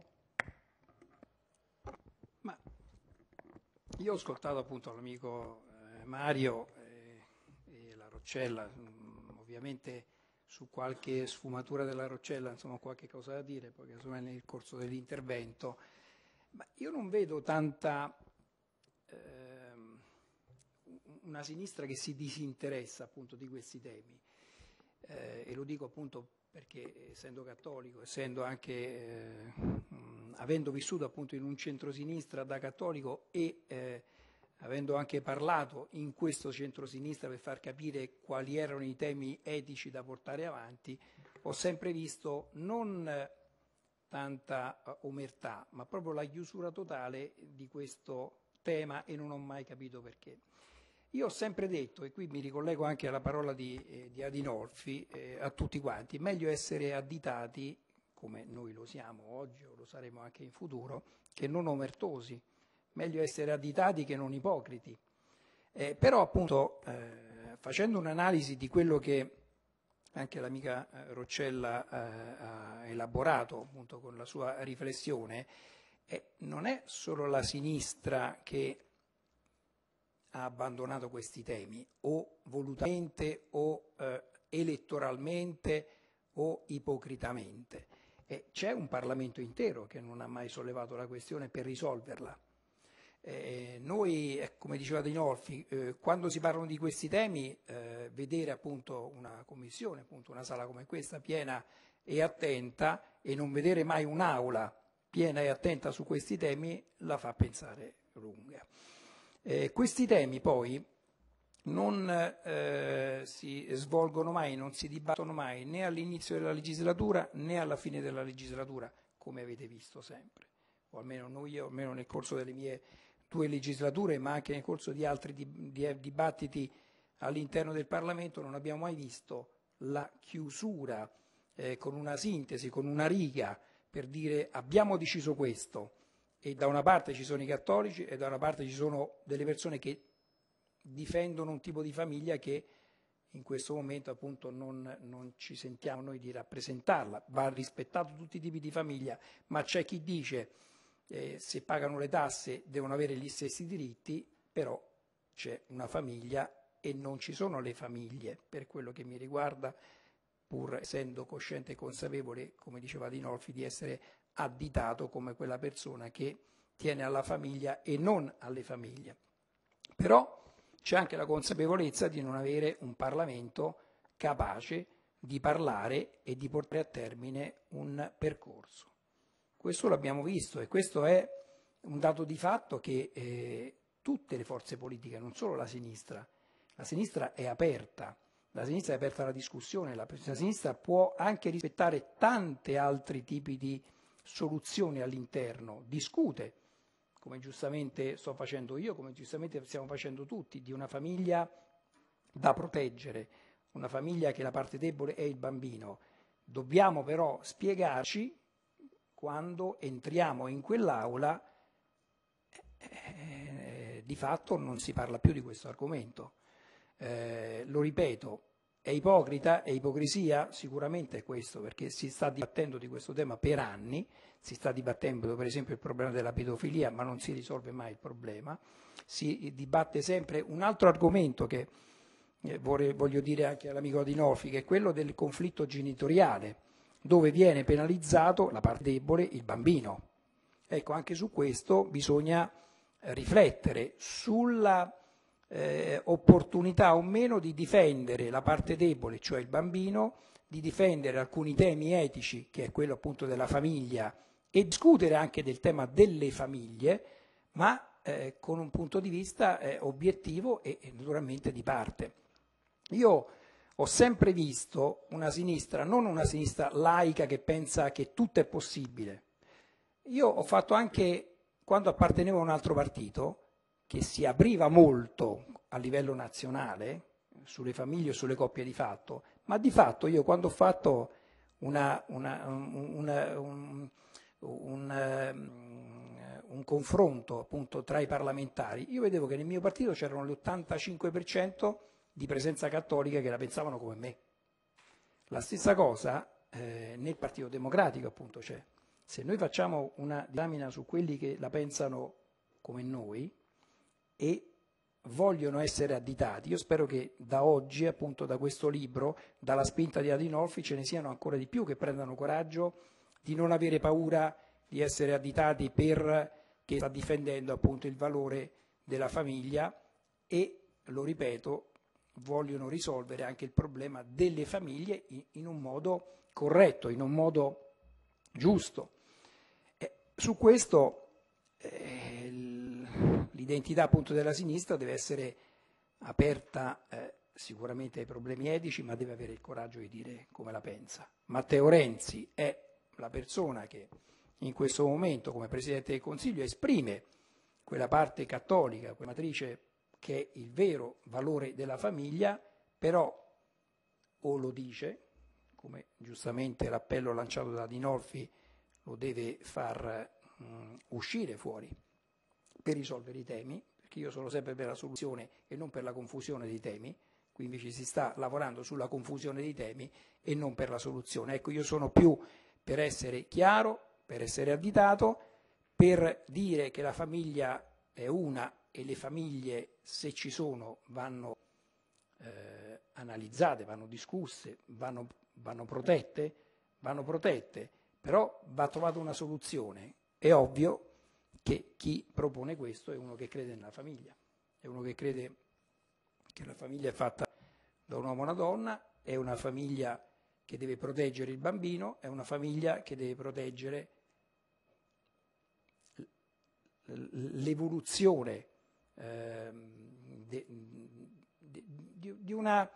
Ma io ho ascoltato appunto l'amico eh, Mario eh, e la Roccella, mm, ovviamente su qualche sfumatura della roccella, insomma qualche cosa da dire, poi insomma nel corso dell'intervento, ma io non vedo tanta ehm, una sinistra che si disinteressa appunto di questi temi eh, e lo dico appunto perché essendo cattolico, essendo anche, eh, mh, avendo vissuto appunto in un centrosinistra da cattolico e eh, avendo anche parlato in questo centrosinistra per far capire quali erano i temi etici da portare avanti, ho sempre visto non tanta eh, omertà, ma proprio la chiusura totale di questo tema e non ho mai capito perché. Io ho sempre detto, e qui mi ricollego anche alla parola di, eh, di Adinolfi, eh, a tutti quanti, meglio essere additati, come noi lo siamo oggi o lo saremo anche in futuro, che non omertosi meglio essere additati che non ipocriti. Eh, però appunto eh, facendo un'analisi di quello che anche l'amica eh, Roccella eh, ha elaborato appunto con la sua riflessione, eh, non è solo la sinistra che ha abbandonato questi temi o volutamente o eh, elettoralmente o ipocritamente. c'è un Parlamento intero che non ha mai sollevato la questione per risolverla. Eh, noi, eh, come diceva De Norfi, eh, quando si parlano di questi temi, eh, vedere appunto una commissione, appunto una sala come questa piena e attenta e non vedere mai un'aula piena e attenta su questi temi la fa pensare lunga. Eh, questi temi poi non eh, si svolgono mai, non si dibattono mai né all'inizio della legislatura né alla fine della legislatura, come avete visto sempre, o almeno noi, o almeno nel corso delle mie due legislature, ma anche nel corso di altri dibattiti all'interno del Parlamento, non abbiamo mai visto la chiusura eh, con una sintesi, con una riga, per dire abbiamo deciso questo. E da una parte ci sono i cattolici e da una parte ci sono delle persone che difendono un tipo di famiglia che in questo momento appunto non, non, ci sentiamo noi di rappresentarla, va rispettato tutti i tipi di famiglia, ma c'è chi dice eh, se pagano le tasse devono avere gli stessi diritti, però c'è una famiglia e non ci sono le famiglie, per quello che mi riguarda, pur essendo cosciente e consapevole, come diceva Dinolfi, di essere additato come quella persona che tiene alla famiglia e non alle famiglie. Però c'è anche la consapevolezza di non avere un Parlamento capace di parlare e di portare a termine un percorso. Questo l'abbiamo visto e questo è un dato di fatto che eh, tutte le forze politiche, non solo la sinistra, la sinistra è aperta, la sinistra è aperta alla discussione, la, la sinistra può anche rispettare tanti altri tipi di soluzioni all'interno, discute, come giustamente sto facendo io, come giustamente stiamo facendo tutti, di una famiglia da proteggere, una famiglia che la parte debole è il bambino. Dobbiamo però spiegarci quando entriamo in quell'aula eh, di fatto non si parla più di questo argomento. Eh, lo ripeto, è ipocrita, è ipocrisia, sicuramente è questo, perché si sta dibattendo di questo tema per anni, si sta dibattendo per esempio il problema della pedofilia, ma non si risolve mai il problema, si dibatte sempre un altro argomento che eh, vorrei, voglio dire anche all'amico Adinolfi, che è quello del conflitto genitoriale dove viene penalizzato la parte debole, il bambino. Ecco, anche su questo bisogna riflettere sulla eh, opportunità o meno di difendere la parte debole, cioè il bambino, di difendere alcuni temi etici, che è quello appunto della famiglia, e discutere anche del tema delle famiglie, ma eh, con un punto di vista eh, obiettivo e, e, naturalmente di parte. Io ho sempre visto una sinistra, non una sinistra laica che pensa che tutto è possibile. Io ho fatto anche, quando appartenevo a un altro partito, che si apriva molto a livello nazionale sulle famiglie e sulle coppie di fatto, ma di fatto io quando ho fatto una, una, una, un, un, um, un, confronto appunto tra i parlamentari, io vedevo che nel mio partito c'erano l'85% di presenza cattolica che la pensavano come me. La stessa cosa eh, nel Partito Democratico appunto c'è. Cioè, se noi facciamo una disamina su quelli che la pensano come noi e vogliono essere additati, io spero che da oggi, appunto da questo libro, dalla spinta di Adinolfi, ce ne siano ancora di più che prendano coraggio di non avere paura di essere additati perché sta difendendo appunto il valore della famiglia e, lo ripeto, vogliono risolvere anche il problema delle famiglie in, un modo corretto, in un modo giusto. E su questo eh, l'identità appunto della sinistra deve essere aperta eh, sicuramente ai problemi etici, ma deve avere il coraggio di dire come la pensa. Matteo Renzi è la persona che in questo momento come Presidente del Consiglio esprime quella parte cattolica, quella matrice che è il vero valore della famiglia, però o lo dice, come giustamente l'appello lanciato da Dinolfi lo deve far mh, mm, uscire fuori per risolvere i temi, perché io sono sempre per la soluzione e non per la confusione dei temi, qui invece si sta lavorando sulla confusione dei temi e non per la soluzione. Ecco, io sono più per essere chiaro, per essere additato, per dire che la famiglia è una e le famiglie, se ci sono, vanno eh, analizzate, vanno discusse, vanno, vanno, protette, vanno protette, però va trovata una soluzione. È ovvio che chi propone questo è uno che crede nella famiglia, è uno che crede che la famiglia è fatta da un uomo e una donna, è una famiglia che deve proteggere il bambino, è una famiglia che deve proteggere l'evoluzione Ehm, di una,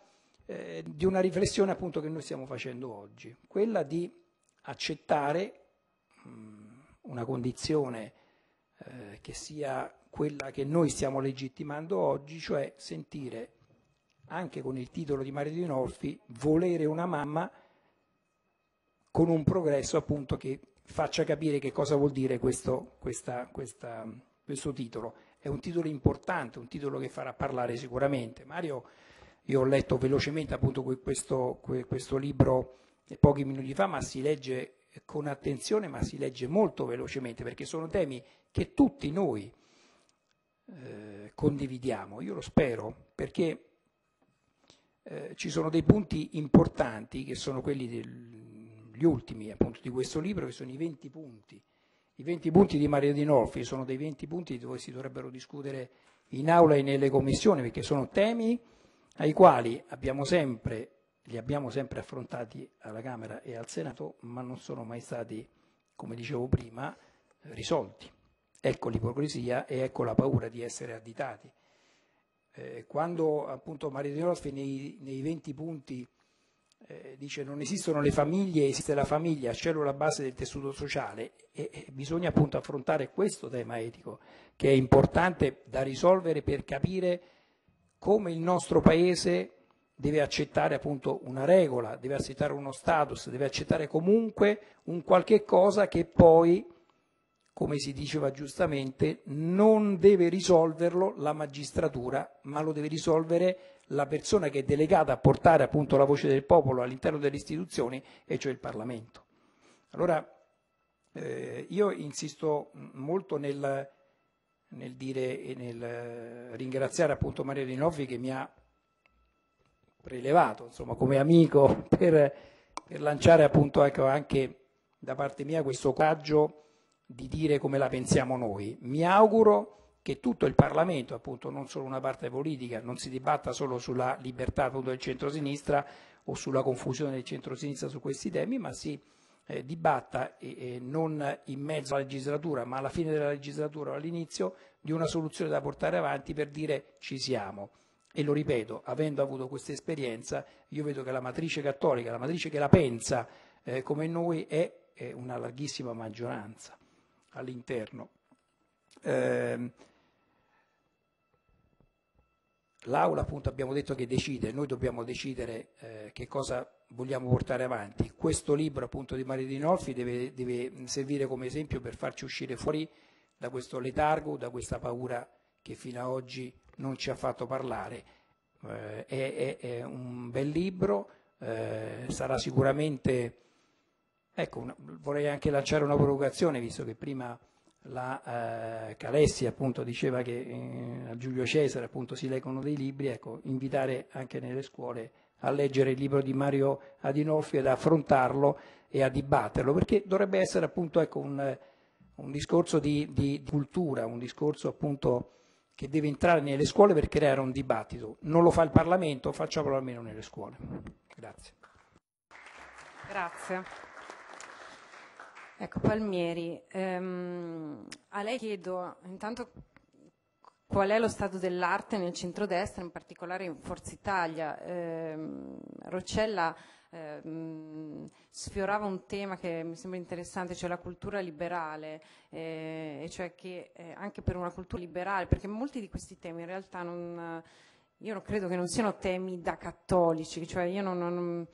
eh, di una riflessione appunto che noi stiamo facendo oggi, quella di accettare mm, una condizione eh, che sia quella che noi stiamo legittimando oggi, cioè sentire anche con il titolo di Mario Di Norfi volere una mamma con un progresso appunto che faccia capire che cosa vuol dire questo, questa, questa, questo titolo è un titolo importante, un titolo che farà parlare sicuramente. Mario, io ho letto velocemente appunto questo, questo libro eh, pochi minuti fa, ma si legge con attenzione, ma si legge molto velocemente, perché sono temi che tutti noi eh, condividiamo, io lo spero, perché eh, ci sono dei punti importanti che sono quelli del, gli ultimi appunto di questo libro, che sono i 20 punti i 20 punti di Maria Di Norfi sono dei 20 punti dove si dovrebbero discutere in aula e nelle commissioni, perché sono temi ai quali abbiamo sempre, li abbiamo sempre affrontati alla Camera e al Senato, ma non sono mai stati, come dicevo prima, risolti. Ecco l'ipocrisia e ecco la paura di essere additati. Eh, quando appunto Maria Di Norfi nei, nei 20 punti eh, dice non esistono le famiglie, esiste la famiglia, cellula base del tessuto sociale e bisogna appunto affrontare questo tema etico che è importante da risolvere per capire come il nostro Paese deve accettare appunto una regola, deve accettare uno status, deve accettare comunque un qualche cosa che poi, come si diceva giustamente, non deve risolverlo la magistratura, ma lo deve risolvere la persona che è delegata a portare appunto la voce del popolo all'interno delle istituzioni, e cioè il Parlamento. Allora, eh, io insisto molto nel, nel, dire e nel ringraziare appunto Maria Rinoffi che mi ha prelevato insomma, come amico per, per lanciare appunto ecco, anche da parte mia questo coraggio di dire come la pensiamo noi. Mi auguro che tutto il Parlamento, appunto non solo una parte politica, non si dibatta solo sulla libertà appunto, del centrosinistra o sulla confusione del centrosinistra su questi temi, ma si eh, dibatta e, non in mezzo alla legislatura, ma alla fine della legislatura o all'inizio di una soluzione da portare avanti per dire ci siamo. E lo ripeto, avendo avuto questa esperienza, io vedo che la matrice cattolica, la matrice che la pensa eh, come noi, è, è, una larghissima maggioranza all'interno. Eh, L'Aula appunto abbiamo detto che decide, noi dobbiamo decidere eh, che cosa vogliamo portare avanti. Questo libro appunto di Mario Dinolfi deve, deve servire come esempio per farci uscire fuori da questo letargo, da questa paura che fino ad oggi non ci ha fatto parlare. Eh, è, è, un bel libro, eh, sarà sicuramente... Ecco, una, vorrei anche lanciare una provocazione, visto che prima la eh, Calessi appunto diceva che eh, a Giulio Cesare appunto si leggono dei libri, ecco, invitare anche nelle scuole a leggere il libro di Mario Adinolfi ad affrontarlo e a dibatterlo, perché dovrebbe essere appunto ecco, un, un, discorso di, di, di, cultura, un discorso appunto che deve entrare nelle scuole per creare un dibattito. Non lo fa il Parlamento, facciamolo almeno nelle scuole. Grazie. Grazie. Ecco, Palmieri, ehm, a lei chiedo intanto qual è lo stato dell'arte nel centrodestra, in particolare in Forza Italia. Ehm, Roccella ehm, sfiorava un tema che mi sembra interessante, cioè la cultura liberale, eh, e cioè che eh, anche per una cultura liberale, perché molti di questi temi in realtà non, io credo che non siano temi da cattolici, cioè io non, non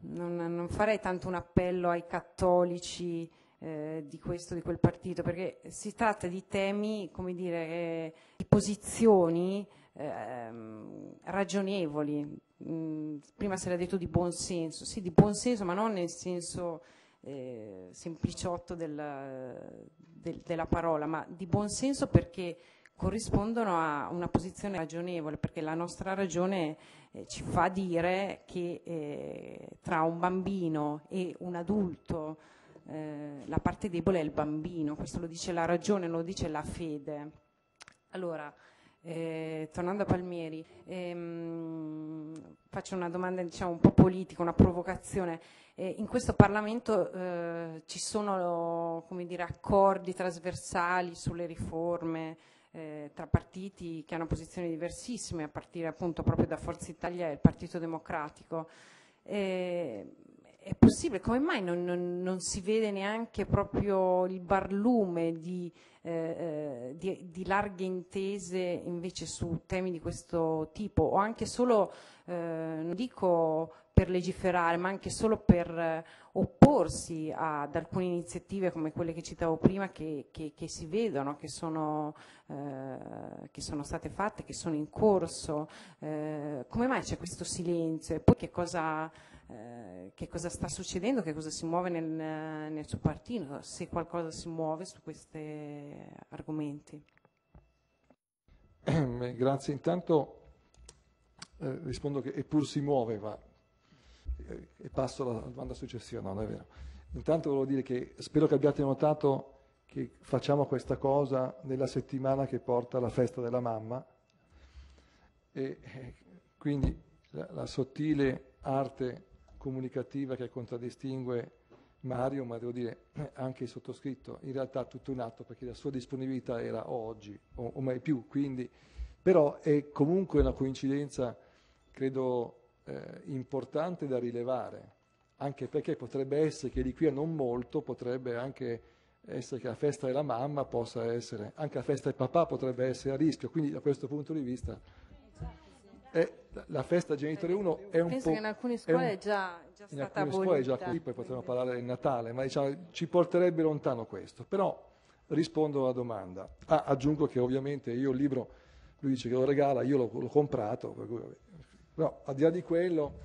non, non farei tanto un appello ai cattolici eh, di questo o di quel partito, perché si tratta di temi, come dire, eh, di posizioni ehm, ragionevoli. Mm, prima si era detto di buon senso, sì, di buon senso, ma non nel senso eh, sempliciotto della, del, della parola, ma di buon senso perché corrispondono a una posizione ragionevole, perché la nostra ragione eh, ci fa dire che eh, tra un bambino e un adulto eh, la parte debole è il bambino, questo lo dice la ragione, lo dice la fede. Allora, eh, tornando a Palmieri, ehm, faccio una domanda diciamo, un po' politica, una provocazione. Eh, in questo Parlamento eh, ci sono dire, accordi trasversali sulle riforme, eh, tra partiti che hanno posizioni diversissime, a partire appunto proprio da Forza Italia e il Partito Democratico. Eh, è possibile, come mai non, non, non, si vede neanche proprio il barlume di, eh, eh, di, di, larghe intese invece su temi di questo tipo o anche solo, eh, non dico per legiferare, ma anche solo per eh, opporsi ad alcune iniziative come quelle che citavo prima che, che, che si vedono, che sono, eh, che sono, state fatte, che sono in corso. Eh, come mai c'è questo silenzio e poi che cosa, eh, che cosa, sta succedendo, che cosa si muove nel, nel suo partito, se qualcosa si muove su questi argomenti? Grazie, intanto eh, rispondo che eppur si muove, muoveva eh, e passo alla domanda successiva, no, non è vero. Intanto volevo dire che spero che abbiate notato che facciamo questa cosa nella settimana che porta alla festa della mamma e eh, quindi la, la sottile arte comunicativa che contraddistingue Mario, ma devo dire eh, anche il sottoscritto, in realtà tutto un atto perché la sua disponibilità era oggi o, o mai più, quindi però è comunque una coincidenza credo eh, importante da rilevare, anche perché potrebbe essere che di qui a non molto potrebbe anche essere che la festa della mamma possa essere, anche la festa del papà potrebbe essere a rischio, quindi da questo punto di vista è, la festa genitore 1 è un Penso po'... Penso che in alcune scuole è, già, già in stata abolita. già così, poi potremmo parlare del Natale, ma diciamo, ci porterebbe lontano questo. Però rispondo alla domanda. Ah, aggiungo che ovviamente io il libro, lui dice che lo regala, io l'ho, l'ho comprato, per cui No, al di là di quello,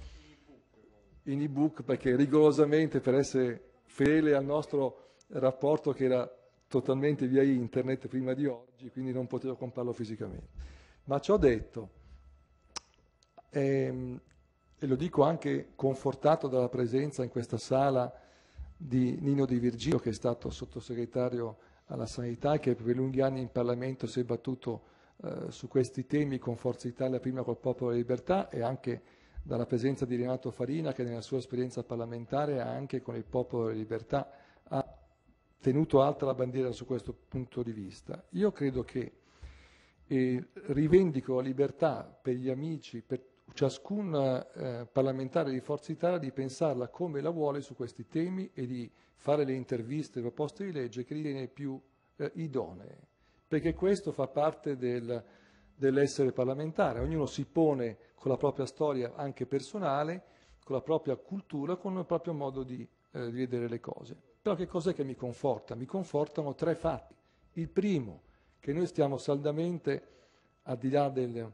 in ebook, perché rigorosamente per essere fedele al nostro rapporto che era totalmente via internet prima di oggi, quindi non potevo comprarlo fisicamente. Ma ciò detto, ehm, e lo dico anche confortato dalla presenza in questa sala di Nino Di Virgilio, che è stato sottosegretario alla sanità e che per lunghi anni in Parlamento si è battuto eh, su questi temi con Forza Italia prima col Popolo della Libertà e anche dalla presenza di Renato Farina che nella sua esperienza parlamentare anche con il Popolo della Libertà ha tenuto alta la bandiera su questo punto di vista. Io credo che eh, rivendico la libertà per gli amici, per ciascun eh, parlamentare di Forza Italia di pensarla come la vuole su questi temi e di fare le interviste e proposte di legge che ritiene più eh, idonee perché questo fa parte del, dell'essere parlamentare, ognuno si pone con la propria storia anche personale, con la propria cultura, con il proprio modo di, eh, di vedere le cose. Però che cos'è che mi conforta? Mi confortano tre fatti. Il primo, che noi stiamo saldamente, al di là del,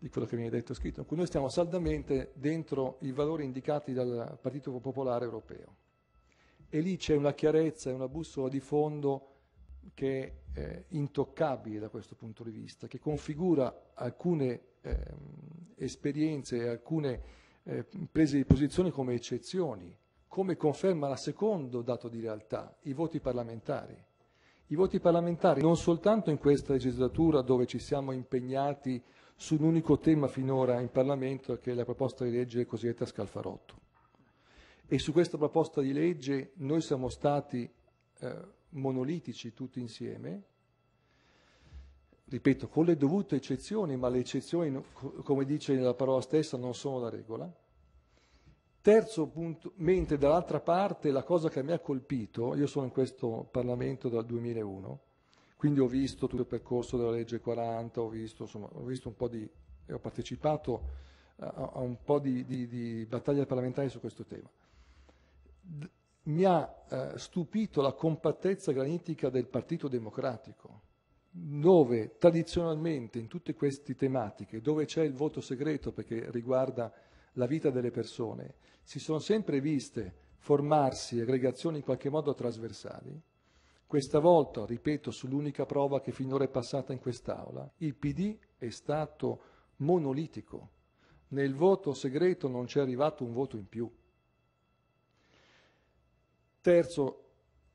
di quello che viene detto scritto, noi stiamo saldamente dentro i valori indicati dal Partito Popolare Europeo. E lì c'è una chiarezza e una bussola di fondo che è eh, intoccabile da questo punto di vista, che configura alcune eh, esperienze, alcune eh, prese di posizione come eccezioni, come conferma la secondo dato di realtà, i voti parlamentari. I voti parlamentari non soltanto in questa legislatura dove ci siamo impegnati su un unico tema finora in Parlamento che è la proposta di legge cosiddetta Scalfarotto. E su questa proposta di legge noi siamo stati eh, monolitici tutti insieme, ripeto, con le dovute eccezioni, ma le eccezioni, come dice la parola stessa, non sono la regola. Terzo punto, mentre dall'altra parte la cosa che mi ha colpito, io sono in questo Parlamento dal 2001, quindi ho visto tutto il percorso della legge 40, ho visto, insomma, ho visto un po' di, ho partecipato a, a un po' di, di, di battaglie parlamentari su questo tema mi ha eh, stupito la compattezza granitica del Partito Democratico, dove tradizionalmente in tutte queste tematiche, dove c'è il voto segreto perché riguarda la vita delle persone, si sono sempre viste formarsi aggregazioni in qualche modo trasversali. Questa volta, ripeto, sull'unica prova che finora è passata in quest'Aula, il PD è stato monolitico. Nel voto segreto non c'è arrivato un voto in più. Terzo,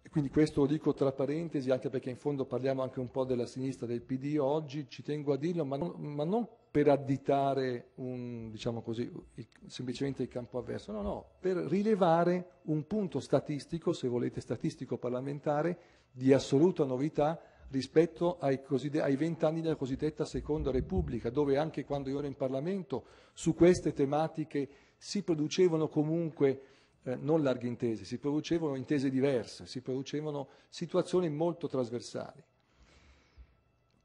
quindi questo lo dico tra parentesi, anche perché in fondo parliamo anche un po' della sinistra del PD oggi, ci tengo a dirlo, ma non, ma non per additare un, diciamo così, il, semplicemente il campo avverso, no, no, per rilevare un punto statistico, se volete statistico parlamentare, di assoluta novità rispetto ai, vent'anni della cosiddetta Seconda Repubblica, dove anche quando io ero in Parlamento su queste tematiche si producevano comunque eh, non larghe intese, si producevano intese diverse, si producevano situazioni molto trasversali.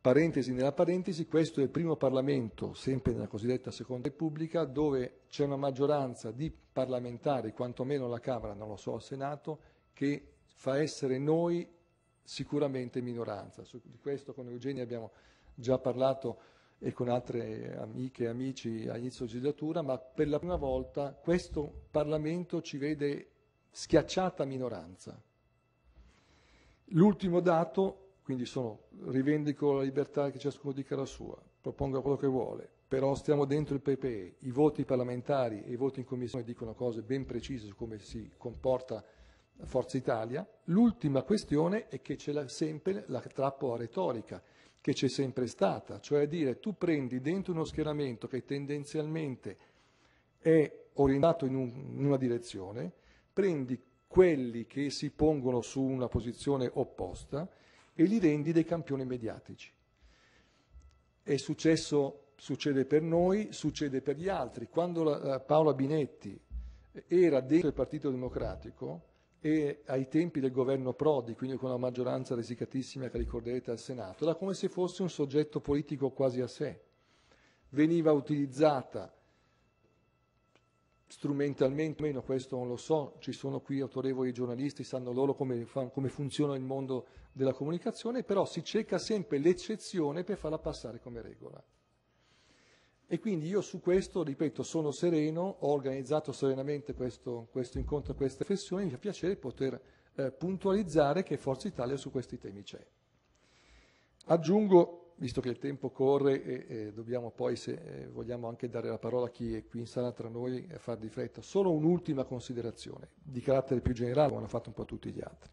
Parentesi nella parentesi, questo è il primo Parlamento, sempre nella cosiddetta Seconda Repubblica, dove c'è una maggioranza di parlamentari, quantomeno la Camera, non lo so al Senato, che fa essere noi sicuramente minoranza. Su, di questo con Eugenia abbiamo già parlato e con altre amiche e amici a inizio legislatura, ma per la prima volta questo Parlamento ci vede schiacciata minoranza. L'ultimo dato, quindi sono, rivendico la libertà che ciascuno dica la sua, proponga quello che vuole, però stiamo dentro il PPE, i voti parlamentari e i voti in commissione dicono cose ben precise su come si comporta Forza Italia. L'ultima questione è che c'è sempre la trappola retorica, che c'è sempre stata, cioè a dire tu prendi dentro uno schieramento che tendenzialmente è orientato in, un, in una direzione, prendi quelli che si pongono su una posizione opposta e li rendi dei campioni mediatici. È successo, succede per noi, succede per gli altri. Quando la, la eh, Paola Binetti era dentro il Partito Democratico, e ai tempi del governo Prodi, quindi con una maggioranza risicatissima che ricorderete al Senato, era come se fosse un soggetto politico quasi a sé. Veniva utilizzata strumentalmente, meno questo non lo so, ci sono qui autorevoli giornalisti, sanno loro come, come funziona il mondo della comunicazione, però si cerca sempre l'eccezione per farla passare come regola. E quindi io su questo, ripeto, sono sereno, ho organizzato serenamente questo, questo incontro, questa riflessione, mi fa piacere poter eh, puntualizzare che Forza Italia su questi temi c'è. Aggiungo, visto che il tempo corre e, e dobbiamo poi, se eh, vogliamo, anche dare la parola a chi è qui in sala tra noi a far di fretta, solo un'ultima considerazione di carattere più generale, come hanno fatto un po' tutti gli altri.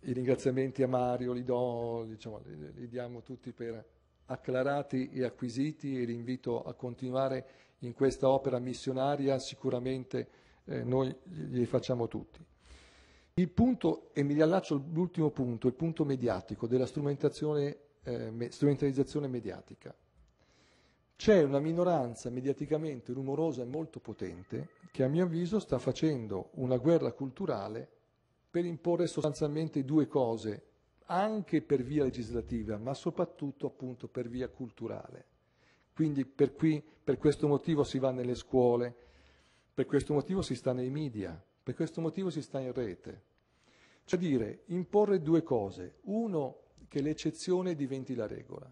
I ringraziamenti a Mario li do, diciamo, li, li diamo tutti per acclarati e acquisiti e l'invito a continuare in questa opera missionaria, sicuramente eh, noi li facciamo tutti. Il punto, e mi riallaccio all'ultimo punto, il punto mediatico della strumentazione, eh, strumentalizzazione mediatica. C'è una minoranza mediaticamente rumorosa e molto potente che a mio avviso sta facendo una guerra culturale per imporre sostanzialmente due cose anche per via legislativa, ma soprattutto appunto per via culturale. Quindi per, qui, per questo motivo si va nelle scuole, per questo motivo si sta nei media, per questo motivo si sta in rete. Cioè dire, imporre due cose. Uno, che l'eccezione diventi la regola,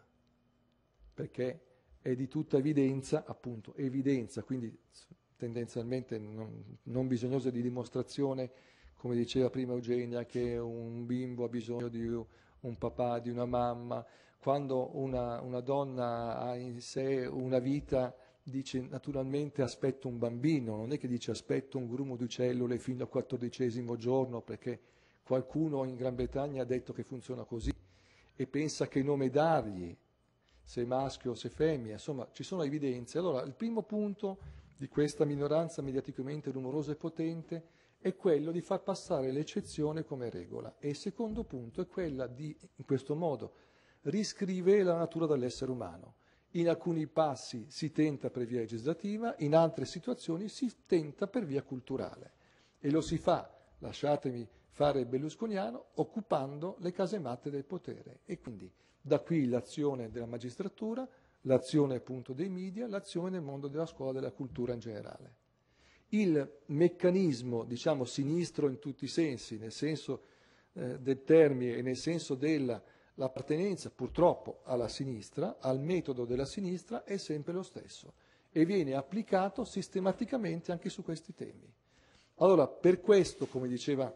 perché è di tutta evidenza, appunto, evidenza, quindi tendenzialmente non, non bisognosa di dimostrazione, come diceva prima Eugenia, che un bimbo ha bisogno di un papà, di una mamma, quando una, una donna ha in sé una vita dice naturalmente aspetto un bambino, non è che dice aspetto un grumo di cellule fino al quattordicesimo giorno perché qualcuno in Gran Bretagna ha detto che funziona così e pensa che nome dargli, se maschio o se femmina, insomma ci sono evidenze. Allora il primo punto di questa minoranza mediaticamente rumorosa e potente è quello di far passare l'eccezione come regola e il secondo punto è quello di, in questo modo, riscrivere la natura dell'essere umano. In alcuni passi si tenta per via legislativa, in altre situazioni si tenta per via culturale e lo si fa, lasciatemi fare il berlusconiano, occupando le case matte del potere e quindi da qui l'azione della magistratura, l'azione appunto dei media, l'azione nel mondo della scuola e della cultura in generale il meccanismo, diciamo, sinistro in tutti i sensi, nel senso eh, del termine e nel senso dell'appartenenza purtroppo alla sinistra, al metodo della sinistra, è sempre lo stesso e viene applicato sistematicamente anche su questi temi. Allora, per questo, come diceva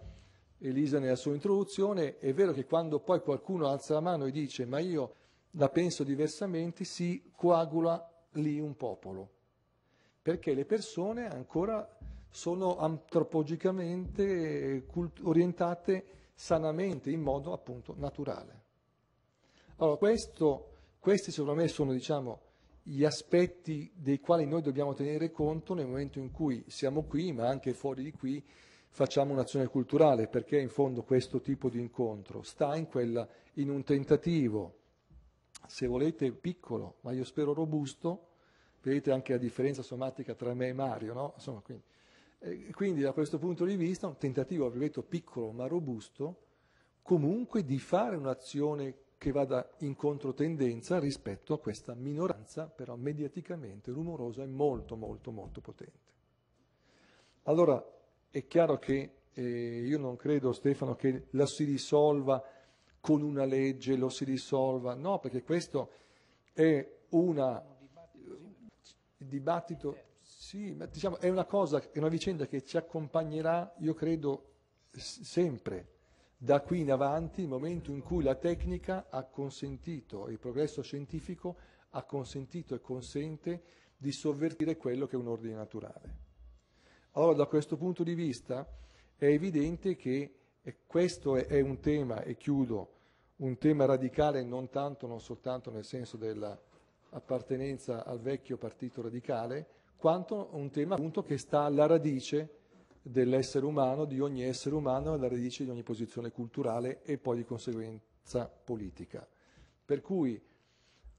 Elisa nella sua introduzione, è vero che quando poi qualcuno alza la mano e dice ma io la penso diversamente, si coagula lì un popolo perché le persone ancora sono antropologicamente orientate sanamente, in modo appunto naturale. Allora, questo, questi secondo me sono diciamo, gli aspetti dei quali noi dobbiamo tenere conto nel momento in cui siamo qui, ma anche fuori di qui, facciamo un'azione culturale, perché in fondo questo tipo di incontro sta in, quella, in un tentativo, se volete piccolo, ma io spero robusto, Vedete anche la differenza somatica tra me e Mario, no? Insomma, quindi, eh, quindi, da questo punto di vista un tentativo, detto, piccolo ma robusto, comunque di fare un'azione che vada in controtendenza rispetto a questa minoranza, però mediaticamente rumorosa e molto, molto, molto potente. Allora, è chiaro che eh, io non credo, Stefano, che la si risolva con una legge, lo si risolva, no, perché questo è una il dibattito, sì, ma diciamo, è una cosa, è una vicenda che ci accompagnerà, io credo, sempre da qui in avanti, il momento in cui la tecnica ha consentito, il progresso scientifico ha consentito e consente di sovvertire quello che è un ordine naturale. Allora, da questo punto di vista, è evidente che e questo è un tema, e chiudo, un tema radicale non tanto, non soltanto nel senso della appartenenza al vecchio partito radicale, quanto un tema appunto che sta alla radice dell'essere umano, di ogni essere umano, alla radice di ogni posizione culturale e poi di conseguenza politica. Per cui,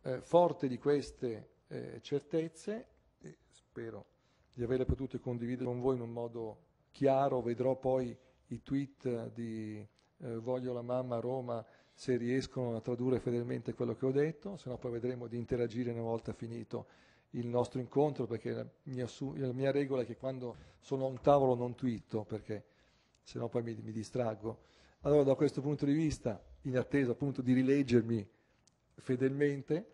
eh, forte di queste eh, certezze, e spero di averle potute condividere con voi in un modo chiaro, vedrò poi i tweet di eh, Voglio la mamma a Roma, se riescono a tradurre fedelmente quello che ho detto, se no poi vedremo di interagire una volta finito il nostro incontro, perché la mia, la mia regola è che quando sono a un tavolo non twitto, perché se no poi mi, mi distraggo. Allora da questo punto di vista, in attesa appunto di rileggermi fedelmente,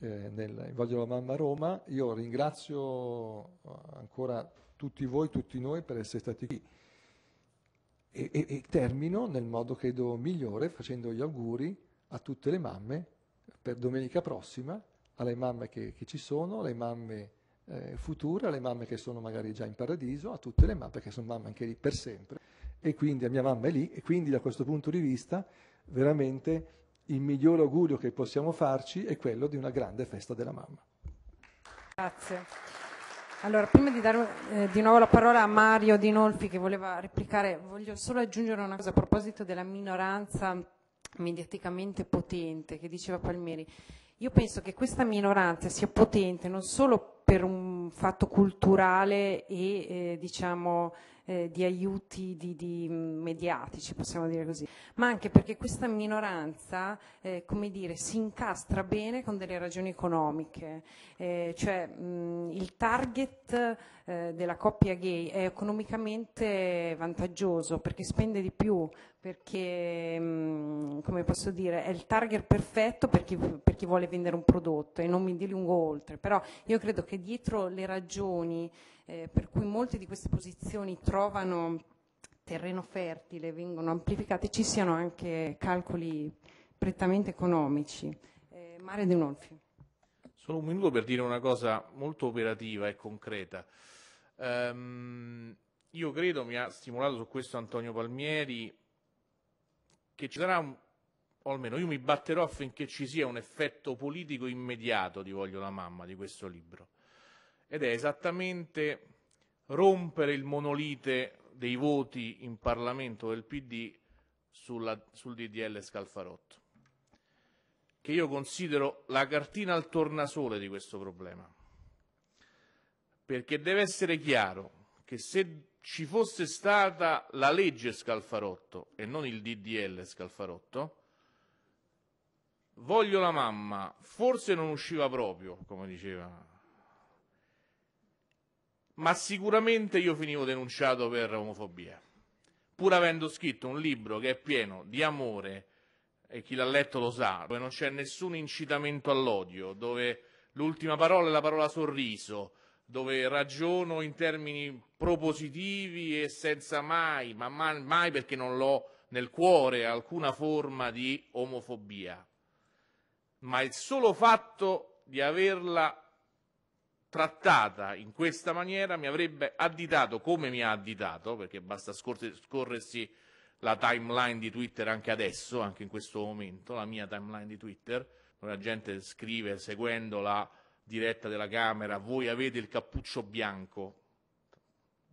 eh, nel Voglio la Mamma Roma. Io ringrazio eh, ancora tutti voi, tutti noi per essere stati qui. E, e, e termino nel modo credo migliore facendo gli auguri a tutte le mamme per domenica prossima, alle mamme che, che ci sono, alle mamme eh, future, alle mamme che sono magari già in paradiso, a tutte le mamme, perché sono mamme anche lì per sempre. E quindi la mia mamma è lì, e quindi da questo punto di vista veramente il migliore augurio che possiamo farci è quello di una grande festa della mamma. Grazie. Allora, prima di dare eh, di nuovo la parola a Mario Dinolfi che voleva replicare, voglio solo aggiungere una cosa a proposito della minoranza mediaticamente potente che diceva Palmieri. Io penso che questa minoranza sia potente non solo per un fatto culturale e eh, diciamo, eh, di aiuti di, di mm, mediatici, possiamo dire così, ma anche perché questa minoranza, eh, come dire, si incastra bene con delle ragioni economiche, eh, cioè mh, mm, il target eh, della coppia gay è economicamente vantaggioso perché spende di più, perché mh, mm, come posso dire, è il target perfetto per chi, per chi vuole vendere un prodotto e non mi dilungo oltre, però io credo che dietro le ragioni eh, per cui molte di queste posizioni trovano terreno fertile, vengono amplificate, ci siano anche calcoli prettamente economici. Eh, Mare De Nolfi. Solo un minuto per dire una cosa molto operativa e concreta. Um, io credo, mi ha stimolato su questo Antonio Palmieri, che ci sarà un, o almeno io mi batterò affinché ci sia un effetto politico immediato di Voglio la mamma di questo libro ed è esattamente rompere il monolite dei voti in Parlamento del PD sulla, sul DDL Scalfarotto, che io considero la cartina al tornasole di questo problema, perché deve essere chiaro che se ci fosse stata la legge Scalfarotto e non il DDL Scalfarotto, voglio la mamma, forse non usciva proprio, come diceva ma sicuramente io finivo denunciato per omofobia. Pur avendo scritto un libro che è pieno di amore, e chi l'ha letto lo sa, dove non c'è nessun incitamento all'odio, dove l'ultima parola è la parola sorriso, dove ragiono in termini propositivi e senza mai, ma mai, mai perché non l'ho nel cuore, alcuna forma di omofobia. Ma il solo fatto di averla trattata in questa maniera mi avrebbe additato come mi ha additato, perché basta scorrersi la timeline di Twitter anche adesso, anche in questo momento, la mia timeline di Twitter, dove la gente scrive seguendo la diretta della Camera, voi avete il cappuccio bianco,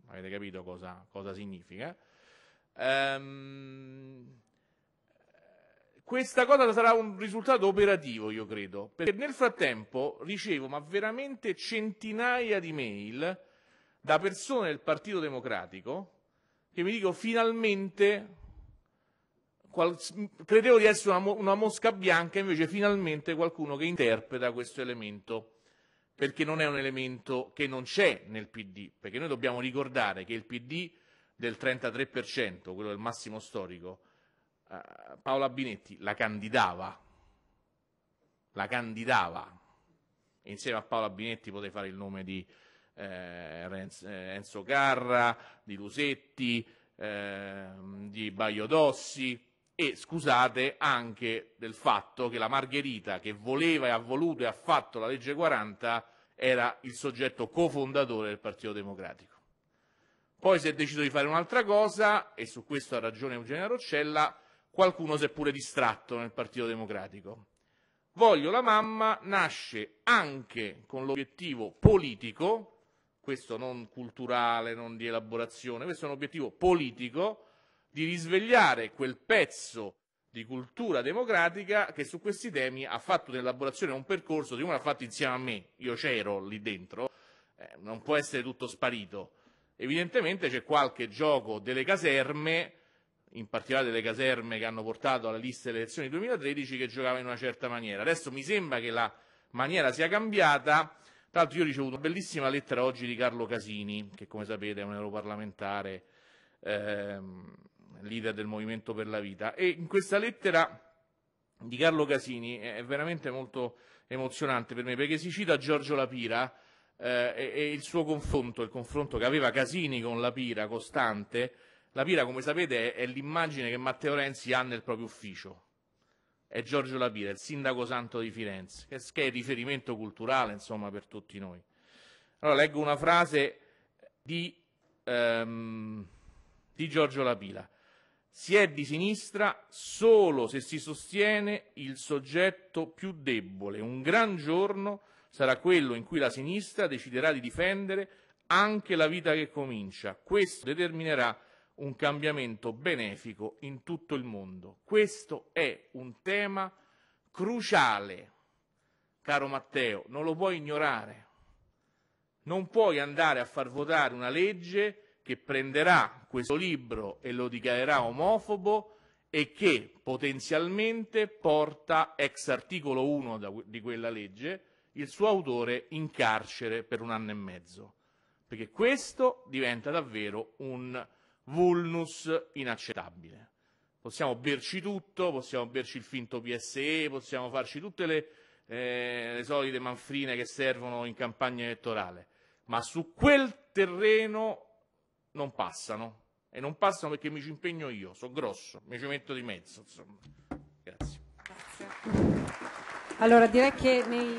avete capito cosa, cosa significa. Ehm, questa cosa sarà un risultato operativo, io credo, perché nel frattempo ricevo ma veramente centinaia di mail da persone del Partito Democratico che mi dicono finalmente qual, credevo di essere una, una mosca bianca, invece finalmente qualcuno che interpreta questo elemento, perché non è un elemento che non c'è nel PD, perché noi dobbiamo ricordare che il PD del 33%, quello del massimo storico, eh, Paola Binetti la candidava, la candidava, insieme a Paola Binetti poté fare il nome di eh, eh Enzo Carra, di Lusetti, eh, di Baio Dossi e scusate anche del fatto che la Margherita che voleva e ha voluto e ha fatto la legge 40 era il soggetto cofondatore del Partito Democratico. Poi si è deciso di fare un'altra cosa e su questo ha ragione Eugenia Roccella, qualcuno si è pure distratto nel Partito Democratico. Voglio la mamma nasce anche con l'obiettivo politico, questo non culturale, non di elaborazione, questo è un obiettivo politico di risvegliare quel pezzo di cultura democratica che su questi temi ha fatto un'elaborazione, un percorso, di uno l'ha fatto insieme a me, io c'ero lì dentro, eh, non può essere tutto sparito. Evidentemente c'è qualche gioco delle caserme in particolare delle caserme che hanno portato alla lista delle elezioni 2013, che giocava in una certa maniera. Adesso mi sembra che la maniera sia cambiata. Tra l'altro io ho ricevuto una bellissima lettera oggi di Carlo Casini, che come sapete è un europarlamentare, ehm, leader del Movimento per la Vita, e in questa lettera di Carlo Casini è veramente molto emozionante per me, perché si cita Giorgio Lapira eh, e, e il suo confronto, il confronto che aveva Casini con Lapira costante, la Pira, come sapete, è, è l'immagine che Matteo Renzi ha nel proprio ufficio. È Giorgio La Pira, il sindaco santo di Firenze, che, che è riferimento culturale, insomma, per tutti noi. Allora, leggo una frase di, ehm, di Giorgio La Pira. Si è di sinistra solo se si sostiene il soggetto più debole. Un gran giorno sarà quello in cui la sinistra deciderà di difendere anche la vita che comincia. Questo determinerà un cambiamento benefico in tutto il mondo. Questo è un tema cruciale, caro Matteo, non lo puoi ignorare. Non puoi andare a far votare una legge che prenderà questo libro e lo dichiarerà omofobo e che potenzialmente porta, ex articolo 1 di quella legge, il suo autore in carcere per un anno e mezzo. Perché questo diventa davvero un vulnus inaccettabile. Possiamo berci tutto, possiamo berci il finto PSE, possiamo farci tutte le, eh, le solite manfrine che servono in campagna elettorale, ma su quel terreno non passano. E non passano perché mi ci impegno io, sono grosso, mi ci metto di mezzo. Insomma. Grazie. Allora direi che nei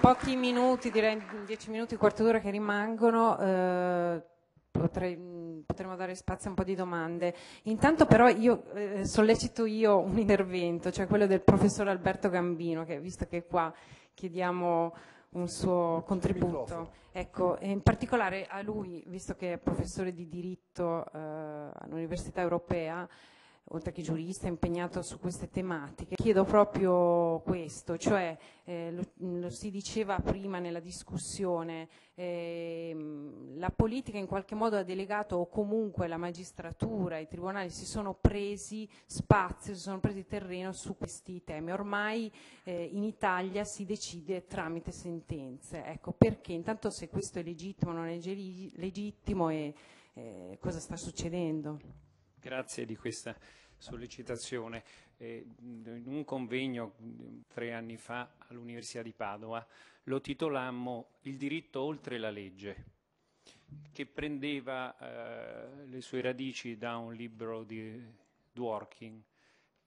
pochi minuti, direi 10 minuti, quarto d'ora che rimangono, eh, potrei potremmo dare spazio a un po' di domande. Intanto però io eh, sollecito io un intervento, cioè quello del professor Alberto Gambino, che visto che è qua chiediamo un suo contributo. Ecco, in particolare a lui, visto che è professore di diritto eh, all'Università Europea, oltre che giurista, impegnato su queste tematiche, chiedo proprio questo, cioè eh, lo, lo, si diceva prima nella discussione, eh, la politica in qualche modo ha delegato o comunque la magistratura, i tribunali si sono presi spazio, si sono presi terreno su questi temi. Ormai eh, in Italia si decide tramite sentenze, ecco perché intanto se questo è legittimo o non è legittimo e eh, cosa sta succedendo. Grazie di questa sollecitazione. In un convegno tre anni fa all'Università di Padova lo titolammo Il diritto oltre la legge, che prendeva eh, le sue radici da un libro di Dworkin.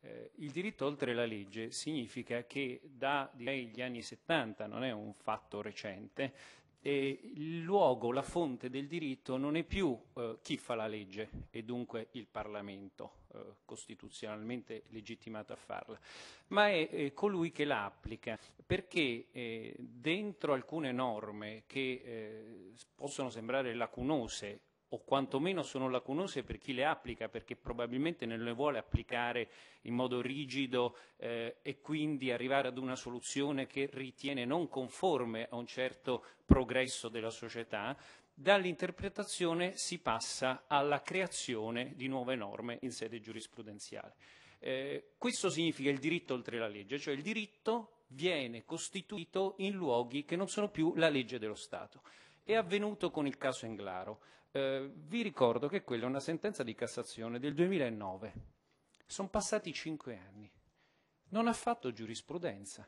Eh, il diritto oltre la legge significa che da direi, gli anni 70, non è un fatto recente, e il luogo, la fonte del diritto non è più eh, chi fa la legge e dunque il Parlamento, eh, costituzionalmente legittimato a farla, ma è, è colui che la applica, perché eh, dentro alcune norme che eh, possono sembrare lacunose o quantomeno sono lacunose per chi le applica perché probabilmente non le vuole applicare in modo rigido eh, e quindi arrivare ad una soluzione che ritiene non conforme a un certo progresso della società, dall'interpretazione si passa alla creazione di nuove norme in sede giurisprudenziale. Eh, questo significa il diritto oltre la legge, cioè il diritto viene costituito in luoghi che non sono più la legge dello Stato. È avvenuto con il caso Englaro. Eh, vi ricordo che quella è una sentenza di Cassazione del 2009. Sono passati cinque anni. Non ha fatto giurisprudenza.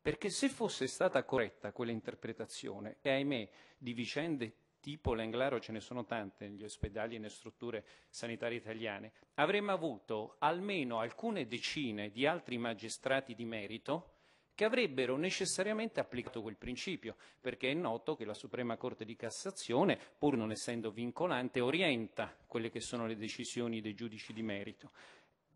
Perché se fosse stata corretta quella interpretazione, e ahimè di vicende tipo Lenglaro ce ne sono tante negli ospedali e nelle strutture sanitarie italiane, avremmo avuto almeno alcune decine di altri magistrati di merito che avrebbero necessariamente applicato quel principio, perché è noto che la Suprema Corte di Cassazione, pur non essendo vincolante, orienta quelle che sono le decisioni dei giudici di merito.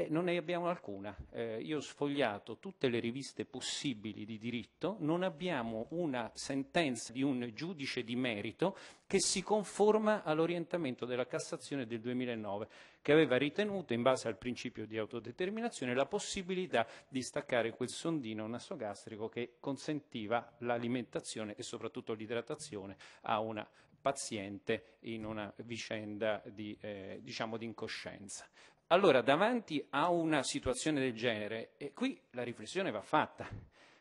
Eh, non ne abbiamo alcuna. Eh, io ho sfogliato tutte le riviste possibili di diritto, non abbiamo una sentenza di un giudice di merito che si conforma all'orientamento della Cassazione del 2009, che aveva ritenuto, in base al principio di autodeterminazione, la possibilità di staccare quel sondino nasogastrico che consentiva l'alimentazione e soprattutto l'idratazione a una paziente in una vicenda di, eh, diciamo, di incoscienza. Allora, davanti a una situazione del genere, e qui la riflessione va fatta,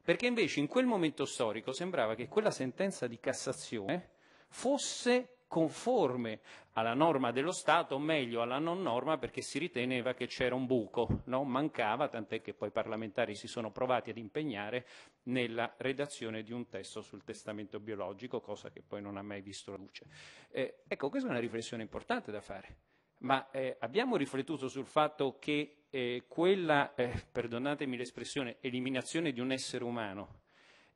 perché invece in quel momento storico sembrava che quella sentenza di Cassazione fosse conforme alla norma dello Stato, o meglio alla non norma, perché si riteneva che c'era un buco, no? mancava, tant'è che poi i parlamentari si sono provati ad impegnare nella redazione di un testo sul testamento biologico, cosa che poi non ha mai visto la luce. Eh, ecco, questa è una riflessione importante da fare ma eh, abbiamo riflettuto sul fatto che eh, quella, eh, perdonatemi l'espressione, eliminazione di un essere umano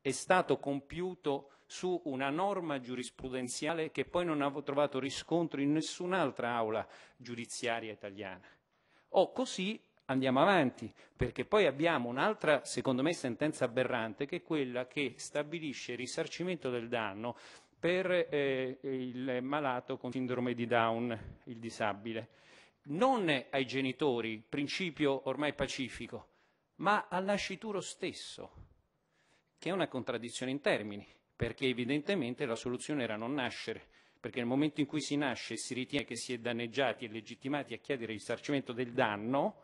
è stato compiuto su una norma giurisprudenziale che poi non ha trovato riscontro in nessun'altra aula giudiziaria italiana. O così andiamo avanti, perché poi abbiamo un'altra, secondo me, sentenza aberrante, che è quella che stabilisce il risarcimento del danno per eh, il malato con sindrome di Down, il disabile. Non ai genitori, principio ormai pacifico, ma al nascituro stesso, che è una contraddizione in termini, perché evidentemente la soluzione era non nascere, perché nel momento in cui si nasce e si ritiene che si è danneggiati e legittimati a chiedere il risarcimento del danno,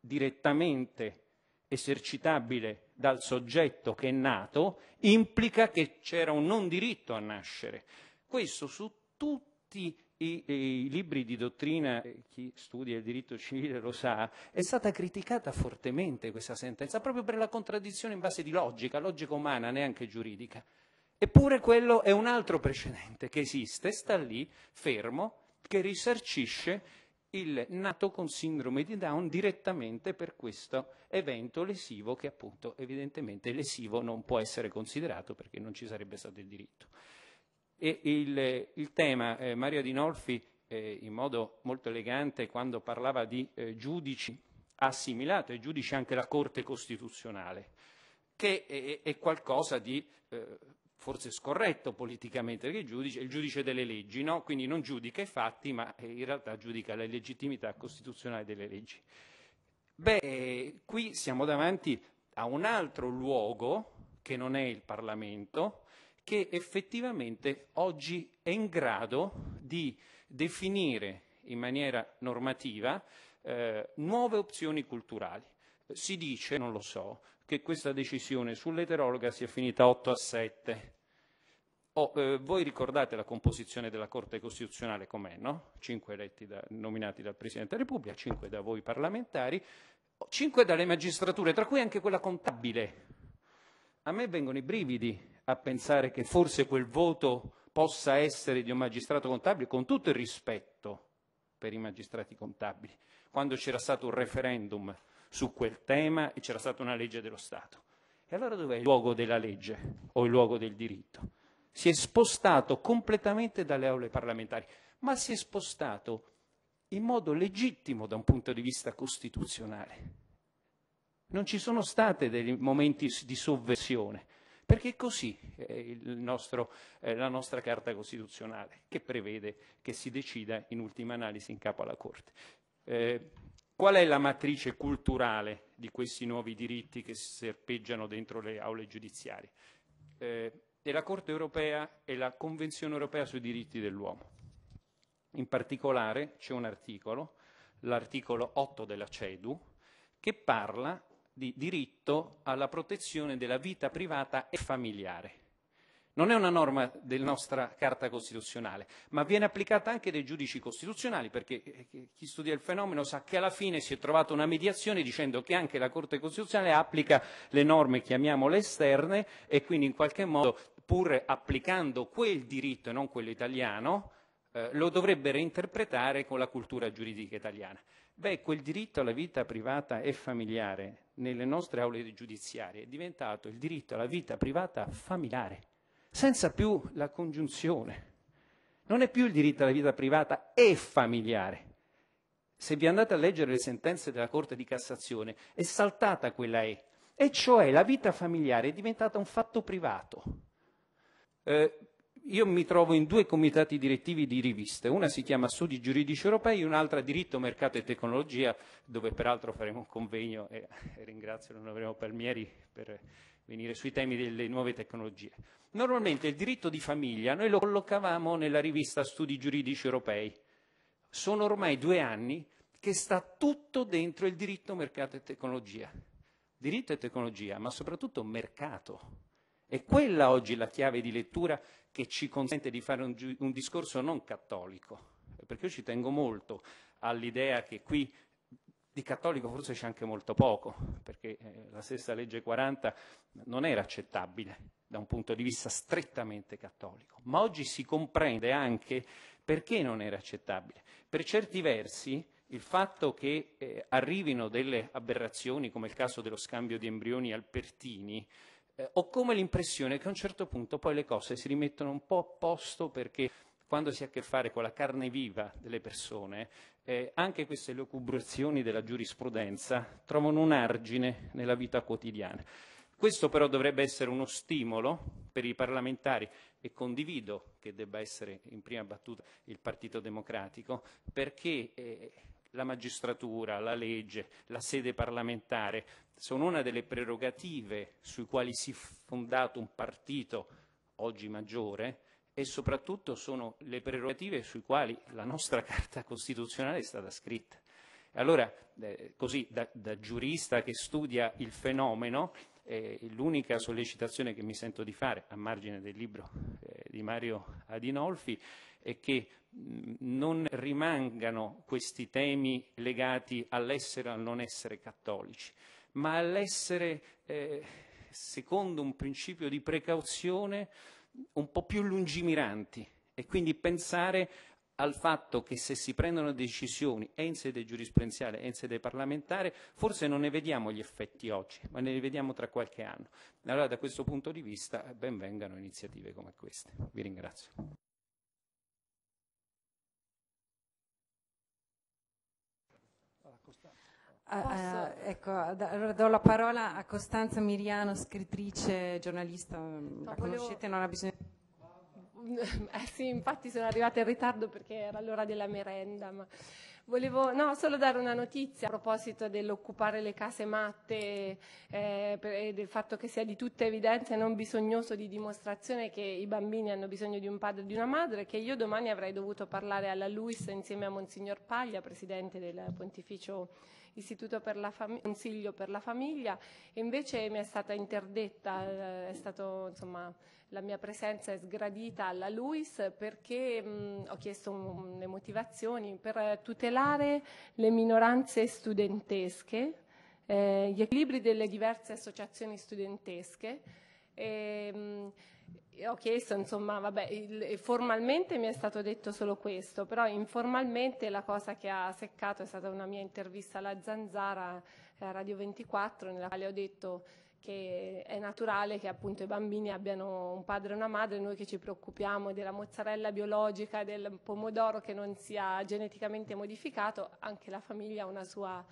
direttamente esercitabile dal soggetto che è nato implica che c'era un non diritto a nascere. Questo su tutti i, i libri di dottrina, eh, chi studia il diritto civile lo sa, è stata criticata fortemente questa sentenza proprio per la contraddizione in base di logica, logica umana, neanche giuridica. Eppure quello è un altro precedente che esiste, sta lì fermo, che risarcisce il nato con sindrome di Down direttamente per questo evento lesivo che appunto evidentemente lesivo non può essere considerato perché non ci sarebbe stato il diritto. E il, il tema, eh, Mario Adinolfi eh, in modo molto elegante quando parlava di eh, giudici ha assimilato ai giudici anche la Corte Costituzionale, che è, è qualcosa di eh, forse scorretto politicamente, perché il giudice è il giudice delle leggi, no? quindi non giudica i fatti, ma eh, in realtà giudica la legittimità costituzionale delle leggi. Beh, qui siamo davanti a un altro luogo, che non è il Parlamento, che effettivamente oggi è in grado di definire in maniera normativa eh, nuove opzioni culturali. Si dice, non lo so, che questa decisione sull'eterologa sia finita 8 a 7. Oh, eh, voi ricordate la composizione della Corte Costituzionale com'è, no? Cinque eletti da, nominati dal Presidente della Repubblica, cinque da voi parlamentari, cinque dalle magistrature, tra cui anche quella contabile. A me vengono i brividi a pensare che forse quel voto possa essere di un magistrato contabile, con tutto il rispetto per i magistrati contabili, quando c'era stato un referendum su quel tema e c'era stata una legge dello Stato. E allora dov'è il luogo della legge o il luogo del diritto? si è spostato completamente dalle aule parlamentari, ma si è spostato in modo legittimo da un punto di vista costituzionale. Non ci sono stati dei momenti di sovversione, perché così è nostro, eh, la nostra Carta Costituzionale, che prevede che si decida in ultima analisi in capo alla Corte. Eh, qual è la matrice culturale di questi nuovi diritti che serpeggiano dentro le aule giudiziarie? Eh, della Corte europea e la Convenzione europea sui diritti dell'uomo. In particolare c'è un articolo, l'articolo 8 della CEDU, che parla di diritto alla protezione della vita privata e familiare. Non è una norma della nostra Carta Costituzionale, ma viene applicata anche dai giudici costituzionali, perché eh, chi studia il fenomeno sa che alla fine si è trovata una mediazione dicendo che anche la Corte Costituzionale applica le norme, chiamiamole esterne, e quindi in qualche modo pur applicando quel diritto e non quello italiano, eh, lo dovrebbe reinterpretare con la cultura giuridica italiana. Beh, quel diritto alla vita privata e familiare nelle nostre aule giudiziarie è diventato il diritto alla vita privata familiare, senza più la congiunzione. Non è più il diritto alla vita privata e familiare. Se vi andate a leggere le sentenze della Corte di Cassazione, è saltata quella E, e cioè la vita familiare è diventata un fatto privato eh, io mi trovo in due comitati direttivi di riviste, una si chiama Studi Giuridici Europei, un'altra Diritto, Mercato e Tecnologia, dove peraltro faremo un convegno e, e ringrazio l'onorevole Palmieri per venire sui temi delle nuove tecnologie. Normalmente il diritto di famiglia noi lo collocavamo nella rivista Studi Giuridici Europei. Sono ormai due anni che sta tutto dentro il diritto, mercato e tecnologia. Diritto e tecnologia, ma soprattutto mercato è quella oggi la chiave di lettura che ci consente di fare un, un discorso non cattolico, perché io ci tengo molto all'idea che qui di cattolico forse c'è anche molto poco, perché eh, la stessa legge 40 non era accettabile da un punto di vista strettamente cattolico, ma oggi si comprende anche perché non era accettabile. Per certi versi il fatto che eh, arrivino delle aberrazioni, come il caso dello scambio di embrioni alpertini, eh, ho come l'impressione che a un certo punto poi le cose si rimettono un po' a posto perché quando si ha a che fare con la carne viva delle persone, eh, anche queste locubrazioni della giurisprudenza trovano un argine nella vita quotidiana. Questo però dovrebbe essere uno stimolo per i parlamentari e condivido che debba essere in prima battuta il Partito Democratico perché eh, la magistratura, la legge, la sede parlamentare, sono una delle prerogative sui quali si è fondato un partito oggi maggiore e soprattutto sono le prerogative sui quali la nostra Carta Costituzionale è stata scritta. Allora, eh, così, da, da, giurista che studia il fenomeno, eh, l'unica sollecitazione che mi sento di fare, a margine del libro eh, di Mario Adinolfi, e che mm, non rimangano questi temi legati all'essere o al non essere cattolici, ma all'essere, eh, secondo un principio di precauzione, un po' più lungimiranti e quindi pensare al fatto che se si prendono decisioni è in sede giurisprudenziale e in sede parlamentare, forse non ne vediamo gli effetti oggi, ma ne vediamo tra qualche anno. Allora da questo punto di vista ben vengano iniziative come queste. Vi ringrazio. Ah, ecco, allora do la parola a Costanza Miriano, scrittrice, giornalista, no, la conoscete, non ha bisogno... Eh sì, infatti sono arrivata in ritardo perché era l'ora della merenda, ma... Volevo no, solo dare una notizia a proposito dell'occupare le case matte eh, e del fatto che sia di tutta evidenza e non bisognoso di dimostrazione che i bambini hanno bisogno di un padre e di una madre, che io domani avrei dovuto parlare alla LUIS insieme a Monsignor Paglia, Presidente del Pontificio Istituto per la Fam- Consiglio per la Famiglia, e invece mi è stata interdetta, eh, è stato insomma la mia presenza è sgradita alla LUIS perché mh, mm, ho chiesto mm, le motivazioni per tutelare le minoranze studentesche, eh, gli equilibri delle diverse associazioni studentesche. E, mh, mm, ho chiesto, insomma, vabbè, il, formalmente mi è stato detto solo questo, però informalmente la cosa che ha seccato è stata una mia intervista alla Zanzara, a eh, Radio 24, nella quale ho detto che è naturale che appunto i bambini abbiano un padre e una madre, noi che ci preoccupiamo della mozzarella biologica, del pomodoro che non sia geneticamente modificato, anche la famiglia ha una sua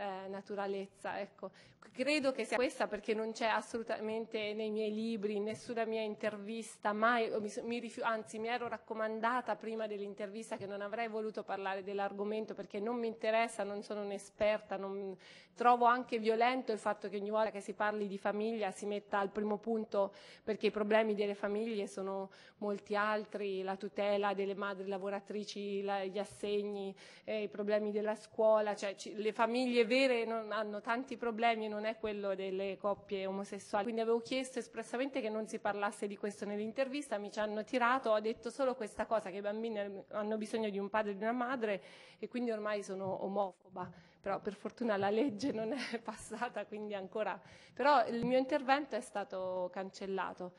eh, naturalezza. Ecco. Credo che sia questa perché non c'è assolutamente nei miei libri, in nessuna mia intervista, mai, mi, mi rifiu- anzi mi ero raccomandata prima dell'intervista che non avrei voluto parlare dell'argomento perché non mi interessa, non sono un'esperta, non, trovo anche violento il fatto che ogni volta che si parli di famiglia si metta al primo punto perché i problemi delle famiglie sono molti altri, la tutela delle madri lavoratrici, la, gli assegni, eh, i problemi della scuola, cioè, ci, le famiglie vedere non, hanno tanti problemi e non è quello delle coppie omosessuali. Quindi avevo chiesto espressamente che non si parlasse di questo nell'intervista, mi ci hanno tirato, ho detto solo questa cosa, che i bambini hanno bisogno di un padre e di una madre e quindi ormai sono omofoba. Però per fortuna la legge non è passata, quindi ancora... Però il mio intervento è stato cancellato.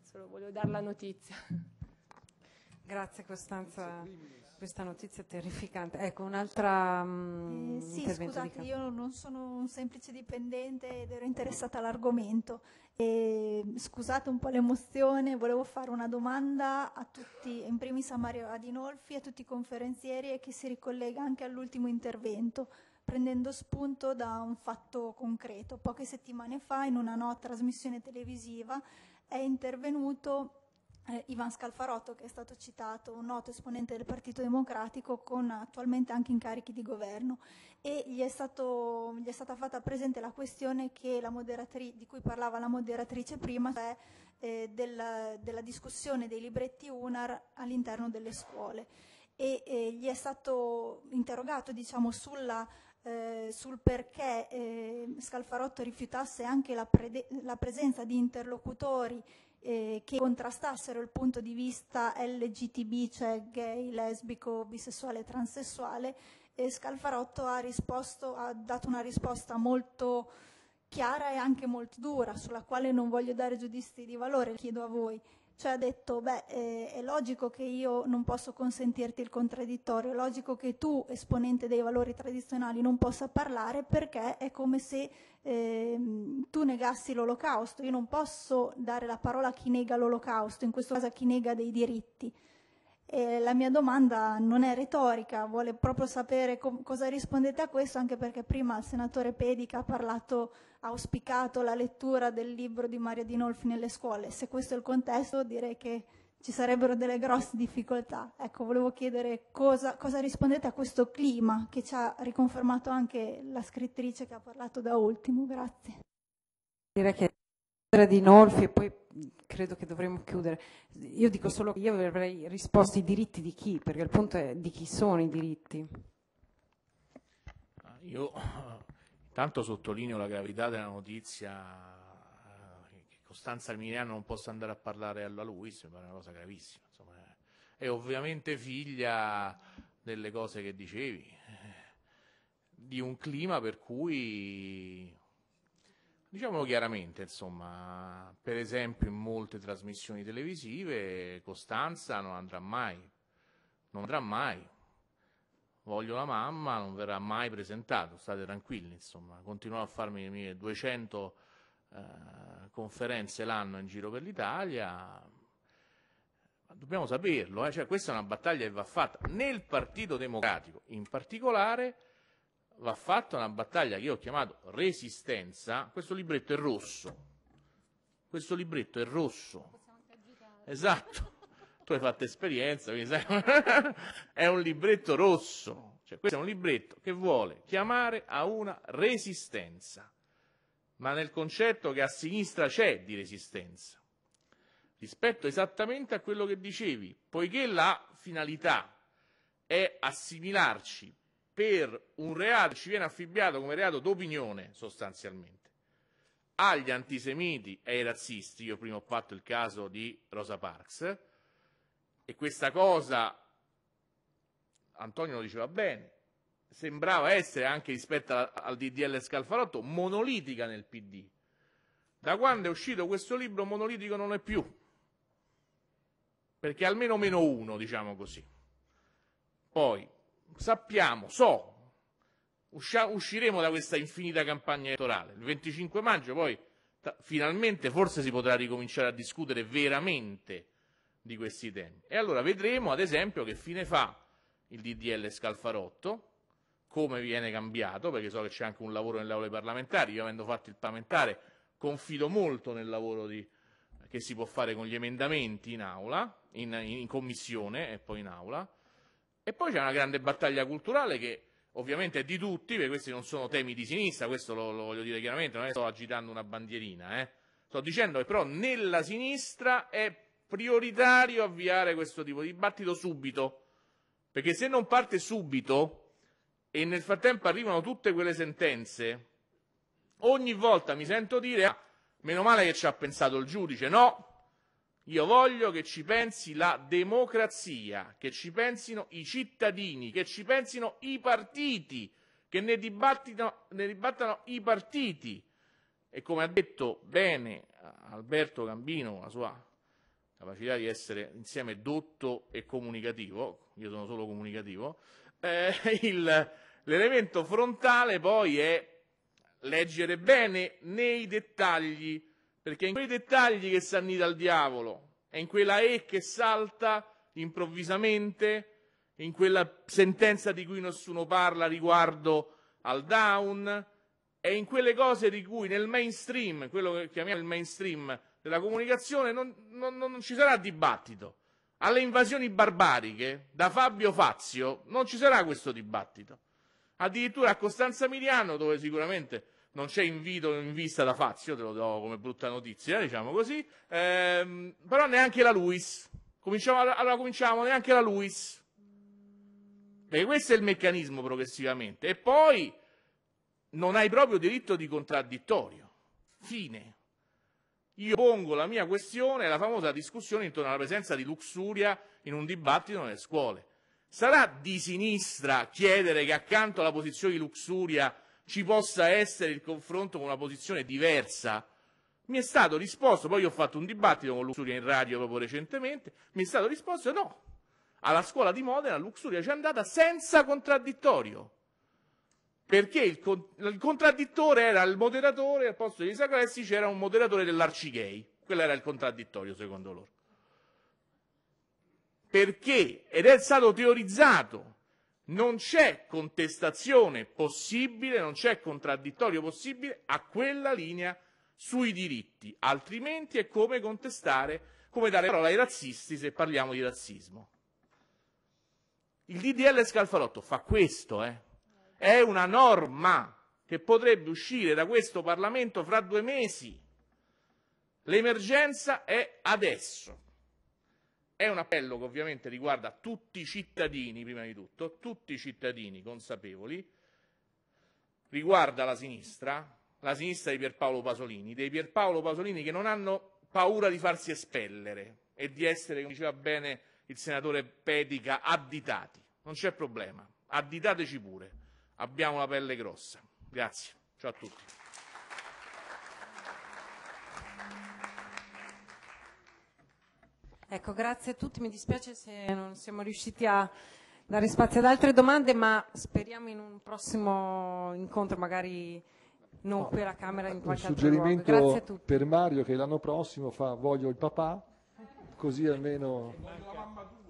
Solo volevo dare la notizia. Grazie Costanza questa notizia terrificante. Ecco, un'altra... Mm, eh, sì, scusate, io non sono un semplice dipendente ed ero interessata all'argomento. E, scusate un po' l'emozione, volevo fare una domanda a tutti, in primis a Mario Adinolfi, a tutti i conferenzieri e che si ricollega anche all'ultimo intervento prendendo spunto da un fatto concreto. Poche settimane fa, in una nota trasmissione televisiva, è intervenuto eh, Ivan Scalfarotto, che è stato citato, un noto esponente del Partito Democratico con attualmente anche incarichi di governo e gli è, stato, gli è stata fatta presente la questione la di cui parlava la moderatrice prima, cioè eh, della, della discussione dei libretti UNAR all'interno delle scuole e eh, gli è stato interrogato diciamo, sulla, eh, sul perché eh, Scalfarotto rifiutasse anche la, la, presenza di interlocutori eh, che contrastassero il punto di vista LGTB, cioè gay, lesbico, bisessuale e transessuale, e Scalfarotto ha, risposto, ha dato una risposta molto chiara e anche molto dura, sulla quale non voglio dare giudizi di valore, chiedo a voi cioè ha detto, beh, eh, è logico che io non posso consentirti il contraddittorio, è logico che tu, esponente dei valori tradizionali, non possa parlare perché è come se eh, tu negassi l'olocausto, io non posso dare la parola a chi nega l'olocausto, in questo caso a chi nega dei diritti. E la mia domanda non è retorica, vuole proprio sapere com- cosa rispondete a questo, anche perché prima il senatore Pedica ha parlato, ha auspicato la lettura del libro di Mario Dinolfi nelle scuole. Se questo è il contesto, direi che ci sarebbero delle grosse difficoltà. Ecco, volevo chiedere cosa, cosa rispondete a questo clima che ci ha riconfermato anche la scrittrice che ha parlato da ultimo. Grazie. Dire che di Nolfi e poi credo che dovremmo chiudere. Io dico solo che io avrei risposto i diritti di chi, perché il punto è di chi sono i diritti. Ah, io eh, intanto sottolineo la gravità della notizia eh, che Costanza Almiriano non possa andare a parlare alla Luis, è una cosa gravissima. Insomma, eh. è ovviamente figlia delle cose che dicevi, di un clima per cui Diciamolo chiaramente, insomma, per esempio in molte trasmissioni televisive Costanza non andrà mai, non andrà mai. Voglio la mamma, non verrà mai presentato, state tranquilli, insomma, continuo a farmi le mie 200 eh, conferenze l'anno in giro per l'Italia. Dobbiamo saperlo, eh? cioè, questa è una battaglia che va fatta nel Partito Democratico in particolare va fatta una battaglia che io ho chiamato resistenza, questo libretto è rosso. Questo libretto è rosso. Esatto. Tu hai fatto esperienza, quindi sai, è un libretto rosso. Cioè, questo è un libretto che vuole chiamare a una resistenza, ma nel concetto che a sinistra c'è di resistenza. Rispetto esattamente a quello che dicevi, poiché la finalità è assimilarci per un reato ci viene affibbiato come reato d'opinione sostanzialmente. Agli antisemiti e ai razzisti, io prima ho fatto il caso di Rosa Parks, e questa cosa, Antonio lo diceva bene, sembrava essere anche rispetto al DDL Scalfarotto monolitica nel PD. Da quando è uscito questo libro monolitico non è più, perché almeno meno uno, diciamo così. Poi, sappiamo, so, usciremo da questa infinita campagna elettorale. Il 25 maggio poi ta- finalmente forse si potrà ricominciare a discutere veramente di questi temi. E allora vedremo ad esempio che fine fa il DDL Scalfarotto, come viene cambiato, perché so che c'è anche un lavoro nelle aule parlamentari, io avendo fatto il parlamentare confido molto nel lavoro di, che si può fare con gli emendamenti in aula, in, in commissione e poi in aula e poi c'è una grande battaglia culturale che ovviamente è di tutti, perché questi non sono temi di sinistra, questo lo, lo voglio dire chiaramente, non è che sto agitando una bandierina, eh. sto dicendo che però nella sinistra è prioritario avviare questo tipo di dibattito subito, perché se non parte subito e nel frattempo arrivano tutte quelle sentenze, ogni volta mi sento dire, ah, meno male che ci ha pensato il giudice, no, io voglio che ci pensi la democrazia, che ci pensino i cittadini, che ci pensino i partiti, che ne, ne dibattano i partiti. E come ha detto bene Alberto Gambino, la sua capacità di essere insieme dotto e comunicativo, io sono solo comunicativo, eh, il, l'elemento frontale poi è leggere bene nei dettagli perché è in quei dettagli che si annida il diavolo, è in quella E che salta improvvisamente, in quella sentenza di cui nessuno parla riguardo al down, è in quelle cose di cui nel mainstream, quello che chiamiamo il mainstream della comunicazione, non, non, non ci sarà dibattito. Alle invasioni barbariche, da Fabio Fazio, non ci sarà questo dibattito. Addirittura a Costanza Miliano, dove sicuramente non c'è invito in vista da Fazio, te lo do come brutta notizia, diciamo così, ehm, però neanche la Luis. Cominciamo, allora cominciamo, neanche la Luis. Perché questo è il meccanismo progressivamente. E poi non hai proprio diritto di contraddittorio. Fine. Io pongo la mia questione, la famosa discussione intorno alla presenza di luxuria in un dibattito nelle scuole. Sarà di sinistra chiedere che accanto alla posizione di luxuria ci possa essere il confronto con una posizione diversa. Mi è stato risposto, poi io ho fatto un dibattito con Luxuria in radio proprio recentemente, mi è stato risposto no, alla scuola di Modena Luxuria ci è andata senza contraddittorio, perché il, con, il contraddittore era il moderatore, al posto di sacressi c'era un moderatore dell'Arcigay, quello era il contraddittorio secondo loro. Perché? Ed è stato teorizzato non c'è contestazione possibile, non c'è contraddittorio possibile a quella linea sui diritti, altrimenti è come contestare, come dare parola ai razzisti se parliamo di razzismo. Il DDL Scalfarotto fa questo, eh. è una norma che potrebbe uscire da questo Parlamento fra due mesi. L'emergenza è adesso. È un appello che ovviamente riguarda tutti i cittadini, prima di tutto, tutti i cittadini consapevoli, riguarda la sinistra, la sinistra di Pierpaolo Pasolini, dei Pierpaolo Pasolini che non hanno paura di farsi espellere e di essere, come diceva bene il senatore Pedica, additati. Non c'è problema, additateci pure, abbiamo la pelle grossa. Grazie, ciao a tutti. Ecco, grazie a tutti, mi dispiace se non siamo riusciti a dare spazio ad altre domande, ma speriamo in un prossimo incontro magari non no, qui alla Camera in qualche altro luogo. Grazie a tutti. per Mario che l'anno prossimo fa voglio il papà, così almeno...